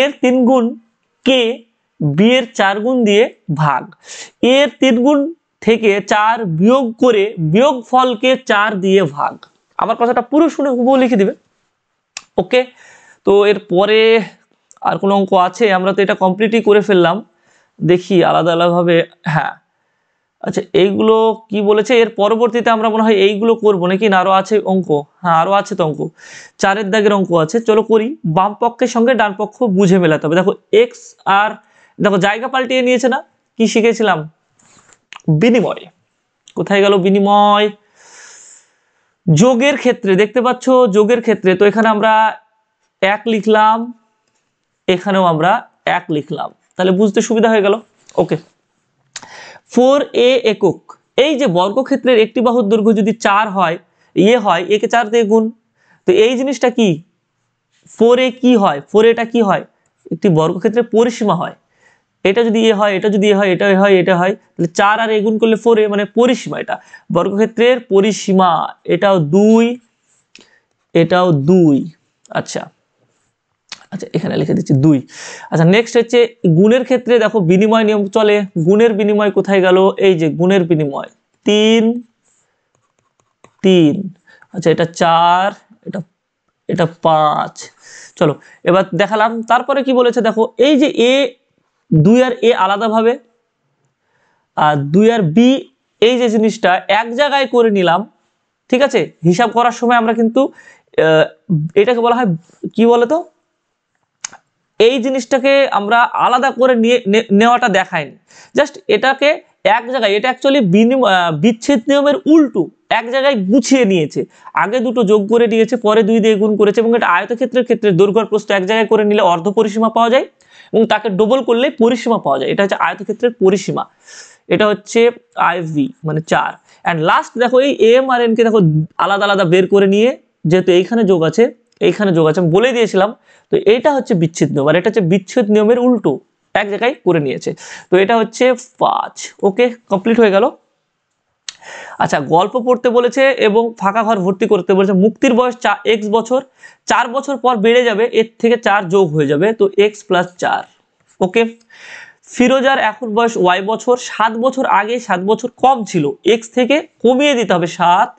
এর তিন গুণ কে বি এর চার গুণ দিয়ে ভাগ এর তিন গুণ থেকে চার বিয়োগ করে বিয়োগ ফলকে চার দিয়ে ভাগ আমার কথাটা পুরো শুনে হুবু লিখে দিবে ওকে তো এর পরে আর কোনো অঙ্ক আছে আমরা তো এটা কমপ্লিটই করে ফেললাম দেখি আলাদা আলাদাভাবে হ্যাঁ আচ্ছা এইগুলো কি বলেছে এর পরবর্তীতে আমরা মনে হয় এইগুলো করবো নাকি না আরও আছে অঙ্ক হ্যাঁ আরও আছে তো অঙ্ক চারের দাগের অঙ্ক আছে চলো করি বাম পক্ষের সঙ্গে ডান পক্ষ বুঝে মেলাতে হবে দেখো এক্স আর দেখো জায়গা পাল্টিয়ে নিয়েছে না কি শিখেছিলাম বিনিময় কোথায় গেল বিনিময় যোগের ক্ষেত্রে দেখতে পাচ্ছ যোগের ক্ষেত্রে তো এখানে আমরা এক লিখলাম এখানেও আমরা এক লিখলাম তাহলে বুঝতে সুবিধা হয়ে গেল ওকে ফোর এ একক এই যে বর্গক্ষেত্রের একটি বাহুর দৈর্ঘ্য যদি চার হয় ইয়ে হয় একে চার দিয়ে গুণ তো এই জিনিসটা কি ফোর এ কি হয় ফোর এটা কি হয় একটি বর্গক্ষেত্রের পরিসীমা হয় এটা যদি এ হয় এটা যদি এ হয় এটা হয় এটা হয় তাহলে চার আর এগুণ করলে ফোর এ মানে পরিসীমা এটা বর্গক্ষেত্রের পরিসীমা এটাও দুই এটাও দুই আচ্ছা আচ্ছা এখানে লিখে দিচ্ছি দুই আচ্ছা নেক্সট হচ্ছে গুণের ক্ষেত্রে দেখো বিনিময় নিয়ম চলে গুণের বিনিময় কোথায় গেল এই যে গুণের বিনিময় তিন তিন আচ্ছা এটা চার এটা এটা পাঁচ চলো এবার দেখালাম তারপরে কি বলেছে দেখো এই যে এ দুই আর এ আলাদাভাবে আর দুই আর বি এই যে জিনিসটা এক জায়গায় করে নিলাম ঠিক আছে হিসাব করার সময় আমরা কিন্তু এটাকে বলা হয় কি বলে তো এই জিনিসটাকে আমরা আলাদা করে নিয়ে নেওয়াটা দেখায়নি জাস্ট এটাকে এক জায়গায় এটা অ্যাকচুয়ালি বিচ্ছেদ নিয়মের উল্টো এক জায়গায় গুছিয়ে নিয়েছে আগে দুটো যোগ করে নিয়েছে পরে দুই দিয়ে গুণ করেছে এবং এটা আয়তক্ষেত্রের ক্ষেত্রে দৈর্ঘ্য প্রস্ত এক জায়গায় করে নিলে অর্ধ পরিসীমা পাওয়া যায় এবং তাকে ডবল করলে পরিসীমা পাওয়া যায় এটা হচ্ছে আয়তক্ষেত্রের পরিসীমা এটা হচ্ছে আইভি মানে চার অ্যান্ড লাস্ট দেখো এই এম আর এনকে দেখো আলাদা আলাদা বের করে নিয়ে যেহেতু এইখানে যোগ আছে এইখানে যোগ আছে আমি বলে দিয়েছিলাম তো এটা হচ্ছে বিচ্ছেদ নিয়ম আর এটা হচ্ছে বিচ্ছেদ নিয়মের উল্টো এক জায়গায় করে নিয়েছে তো এটা হচ্ছে পাঁচ ওকে কমপ্লিট হয়ে গেল আচ্ছা গল্প পড়তে বলেছে এবং ফাঁকা ঘর ভর্তি করতে বলেছে মুক্তির বয়স চা এক্স বছর চার বছর পর বেড়ে যাবে এর থেকে চার যোগ হয়ে যাবে তো এক্স প্লাস চার ওকে ফিরোজার এখন বয়স ওয়াই বছর সাত বছর আগে সাত বছর কম ছিল এক্স থেকে কমিয়ে দিতে হবে সাত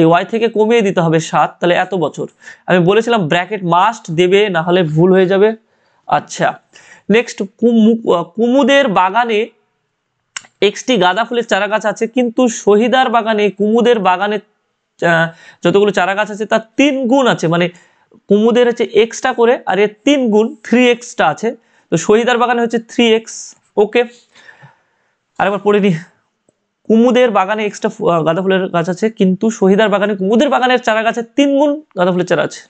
এই ওয়াই থেকে কমিয়ে দিতে হবে সাত তাহলে এত বছর আমি বলেছিলাম ব্র্যাকেট মাস্ট দেবে না হলে ভুল হয়ে যাবে আচ্ছা নেক্সট কুমু কুমুদের বাগানে এক্সটি গাঁদা ফুলের চারা গাছ আছে কিন্তু শহীদার বাগানে কুমুদের বাগানে যতগুলো চারা গাছ আছে তার তিন গুণ আছে মানে কুমুদের হচ্ছে এক্সটা করে আর এর তিন গুণ থ্রি এক্সটা আছে তো শহীদার বাগানে হচ্ছে থ্রি এক্স ওকে আরেকবার পড়ে নিই কুমুদের বাগানে এক্সট্রা গাঁদা ফুলের গাছ আছে কিন্তু শহীদার বাগানে কুমুদের বাগানের চারা গাছের তিন গুণ গাঁদা ফুলের চারা আছে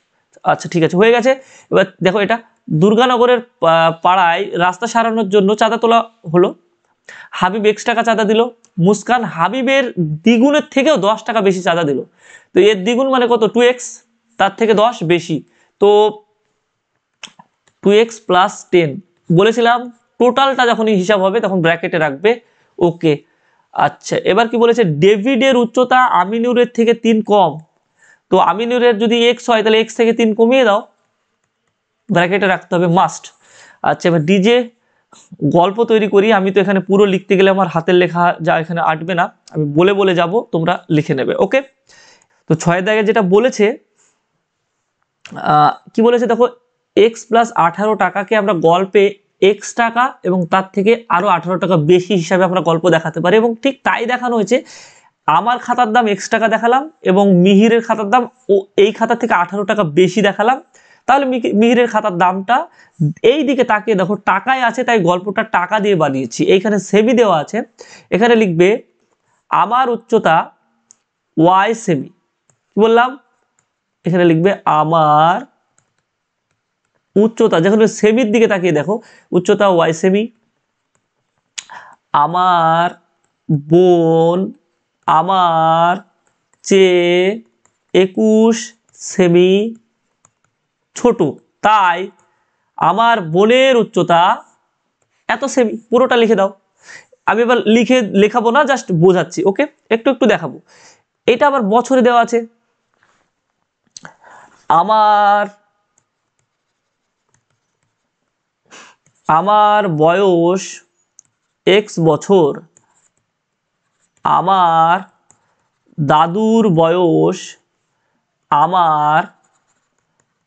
আচ্ছা ঠিক আছে হয়ে গেছে এবার দেখো এটা দুর্গানগরের পাড়ায় রাস্তা সারানোর জন্য চাঁদা তোলা হলো হাবিব এক্স টাকা চাঁদা দিল মুস্কান হাবিবের দ্বিগুণের থেকেও দশ টাকা বেশি চাঁদা দিল তো এর দ্বিগুণ মানে কত টু এক্স তার থেকে দশ বেশি তো টু এক্স প্লাস টেন বলেছিলাম টোটালটা যখন হিসাব হবে তখন ব্র্যাকেটে রাখবে ওকে আচ্ছা এবার কি বলেছে ডেভিডের উচ্চতা আমিনুরের থেকে তিন কম তো আমিনুরের যদি এক্স হয় তাহলে এক্স থেকে তিন কমিয়ে দাও ব্র্যাকেটে রাখতে হবে মাস্ট আচ্ছা এবার ডিজে গল্প তৈরি করি আমি তো এখানে পুরো লিখতে গেলে আমার হাতের লেখা যা এখানে আটবে না আমি বলে বলে যাব তোমরা লিখে নেবে ওকে তো ছয় দাগে যেটা বলেছে কি বলেছে দেখো এক্স প্লাস আঠারো টাকাকে আমরা গল্পে এক্স টাকা এবং তার থেকে আরও আঠারো টাকা বেশি হিসাবে আমরা গল্প দেখাতে পারি এবং ঠিক তাই দেখানো হয়েছে আমার খাতার দাম এক্স টাকা দেখালাম এবং মিহিরের খাতার দাম ও এই খাতা থেকে আঠারো টাকা বেশি দেখালাম তাহলে মিহিরের খাতার দামটা এই দিকে তাকিয়ে দেখো টাকায় আছে তাই গল্পটা টাকা দিয়ে বানিয়েছি এইখানে সেমি দেওয়া আছে এখানে লিখবে আমার উচ্চতা ওয়াই সেমি বললাম এখানে লিখবে আমার উচ্চতা যখন সেমির দিকে তাকিয়ে দেখো উচ্চতা ওয়াই সেমি আমার বোন আমার চেয়ে একুশ সেমি ছোট তাই আমার বোনের উচ্চতা এত সেমি পুরোটা লিখে দাও আমি এবার লিখে লেখাবো না জাস্ট বোঝাচ্ছি ওকে একটু একটু দেখাবো এটা আবার বছরে দেওয়া আছে আমার আমার বয়স এক্স বছর আমার দাদুর বয়স আমার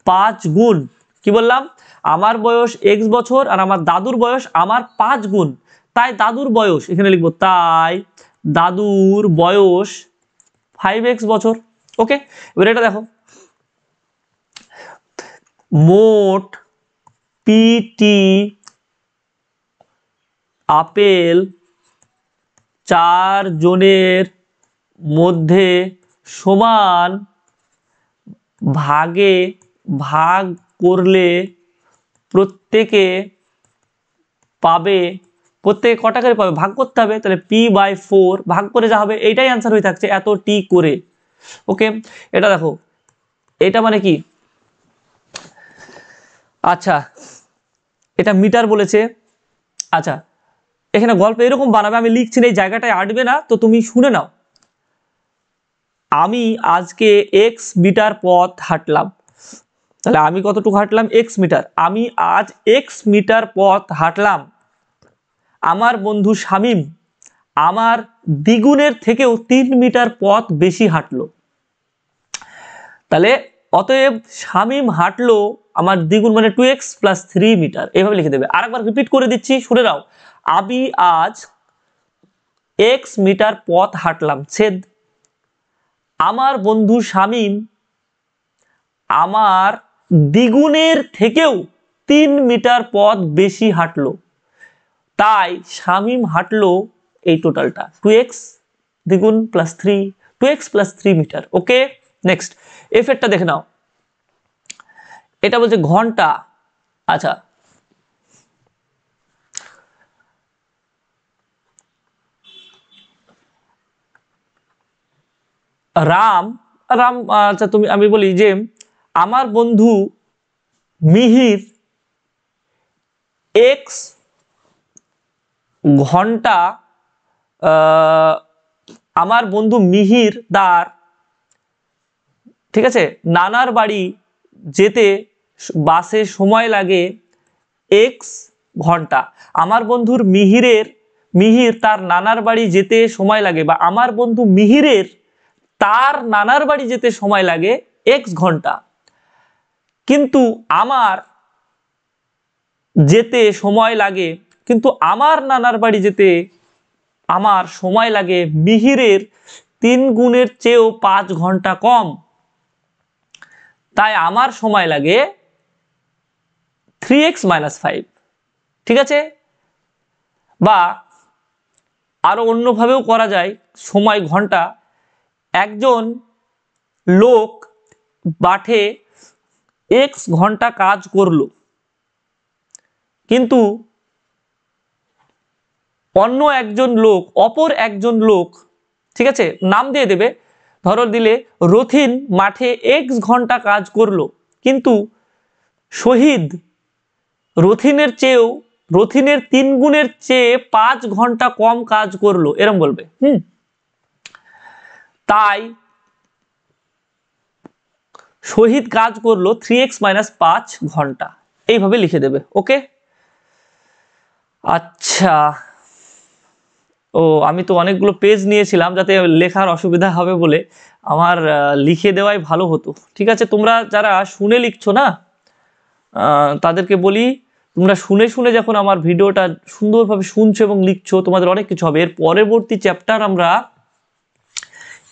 পাঁচ গুণ কি বললাম আমার বয়স এক্স বছর আর আমার দাদুর বয়স আমার পাঁচ গুণ তাই দাদুর বয়স এখানে লিখবো তাই দাদুর বয়স ফাইভ এক্স বছর ওকে এবার এটা দেখো মোট পিটি আপেল চার জনের মধ্যে সমান ভাগে ভাগ করলে প্রত্যেকে পাবে প্রত্যেকে কটা করে পাবে ভাগ করতে হবে তাহলে পি বাই ফোর ভাগ করে যা হবে এইটাই অ্যান্সার হয়ে থাকছে এত টি করে ওকে এটা দেখো এটা মানে কি আচ্ছা এটা মিটার বলেছে আচ্ছা এখানে গল্প এরকম বানাবে আমি লিখছি না এই জায়গাটায় আটবে না তো তুমি শুনে নাও আমি আজকে এক্স মিটার পথ হাঁটলাম তাহলে আমি কতটুকু হাঁটলাম এক্স মিটার আমি আজ এক্স মিটার পথ হাঁটলাম আমার বন্ধু শামীম আমার দ্বিগুণের থেকেও তিন মিটার পথ বেশি হাঁটলো তাহলে অতএব শামীম হাঁটলো আমার দ্বিগুণ মানে two x plus three metre এভাবে লিখে দেবে আরেকবার রিপিট করে দিচ্ছি শুনে নাও আমি আজ এক্স মিটার পথ হাঁটলাম ছেদ আমার বন্ধু শামীম আমার দ্বিগুণের থেকেও তিন মিটার পথ বেশি হাঁটলো তাই শামিম হাঁটলো এই টোটালটা টু এক্স দ্বিগুণ plus three two x plus three metre okay next এফেরটা দেখে নাও এটা বলছে ঘন্টা আচ্ছা রাম রাম আচ্ছা তুমি আমি বলি যে আমার বন্ধু মিহির এক্স ঘন্টা আমার বন্ধু মিহির দার ঠিক আছে নানার বাড়ি যেতে বাসে সময় লাগে এক্স ঘন্টা আমার বন্ধুর মিহিরের মিহির তার নানার বাড়ি যেতে সময় লাগে বা আমার বন্ধু মিহিরের তার নানার বাড়ি যেতে সময় লাগে এক্স ঘন্টা কিন্তু আমার যেতে সময় লাগে কিন্তু আমার নানার বাড়ি যেতে আমার সময় লাগে মিহিরের তিন গুণের চেয়েও পাঁচ ঘন্টা কম তাই আমার সময় লাগে থ্রি এক্স মাইনাস ফাইভ ঠিক আছে বা আরও অন্যভাবেও করা যায় সময় ঘন্টা একজন লোক বাঠে এক্স ঘন্টা কাজ করলো কিন্তু অন্য একজন লোক অপর একজন লোক ঠিক আছে নাম দিয়ে দেবে ধরো দিলে রথিন মাঠে এক্স ঘন্টা কাজ করলো কিন্তু শহীদ রথিনের চেয়েও রথিনের তিন গুণের চেয়ে পাঁচ ঘন্টা কম কাজ করলো এরম বলবে হুম তাই শহীদ কাজ করলো থ্রি এক্স মাইনাস পাঁচ ঘন্টা এইভাবে লিখে দেবে ওকে আচ্ছা ও আমি তো অনেকগুলো পেজ নিয়েছিলাম যাতে লেখার অসুবিধা হবে বলে আমার লিখে দেওয়াই ভালো হতো ঠিক আছে তোমরা যারা শুনে লিখছো না তাদেরকে বলি তোমরা শুনে শুনে যখন আমার ভিডিওটা সুন্দরভাবে শুনছো এবং লিখছো তোমাদের অনেক কিছু হবে এর পরবর্তী চ্যাপ্টার আমরা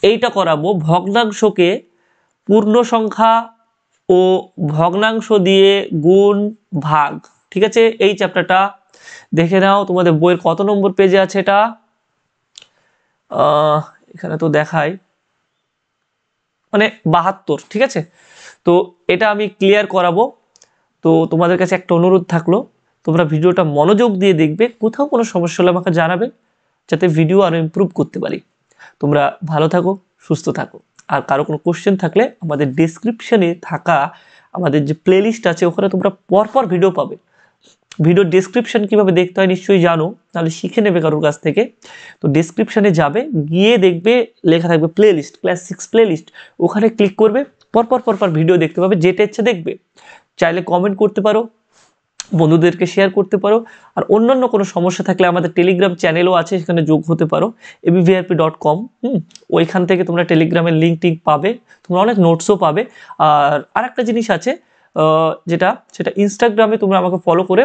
এইটা করাবো ভগ্নাংশকে পূর্ণ সংখ্যা ও ভগ্নাংশ দিয়ে গুণ ভাগ ঠিক আছে এই চ্যাপ্টারটা দেখে নাও তোমাদের বইয়ের কত নম্বর পেজে আছে এটা এখানে তো দেখাই মানে বাহাত্তর ঠিক আছে তো এটা আমি ক্লিয়ার করাবো তো তোমাদের কাছে একটা অনুরোধ থাকলো তোমরা ভিডিওটা মনোযোগ দিয়ে দেখবে কোথাও কোনো সমস্যা হলে আমাকে জানাবে যাতে ভিডিও আরও ইম্প্রুভ করতে পারি তোমরা ভালো থাকো সুস্থ থাকো আর কারো কোনো কোশ্চেন থাকলে আমাদের ডিসক্রিপশনে থাকা আমাদের যে প্লেলিস্ট আছে ওখানে তোমরা পরপর ভিডিও পাবে ভিডিও ডিসক্রিপশন কীভাবে দেখতে হয় নিশ্চয়ই জানো তাহলে শিখে নেবে কারোর কাছ থেকে তো ডিসক্রিপশানে যাবে গিয়ে দেখবে লেখা থাকবে playlist class six playlist ওখানে ক্লিক করবে পরপর পরপর ভিডিও দেখতে পাবে যেটা ইচ্ছে দেখবে চাইলে কমেন্ট করতে পারো বন্ধুদেরকে শেয়ার করতে পারো আর অন্যান্য কোনো সমস্যা থাকলে আমাদের টেলিগ্রাম চ্যানেলও আছে সেখানে যোগ হতে পারো এবিভিআরপি ডট কম হুম ওইখান থেকে তোমরা টেলিগ্রামের লিঙ্ক টিঙ্ক পাবে তোমরা অনেক নোটসও পাবে আর আর একটা জিনিস আছে যেটা সেটা ইনস্টাগ্রামে তোমরা আমাকে ফলো করে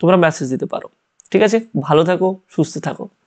তোমরা মেসেজ দিতে পারো ঠিক আছে ভালো থাকো সুস্থ থাকো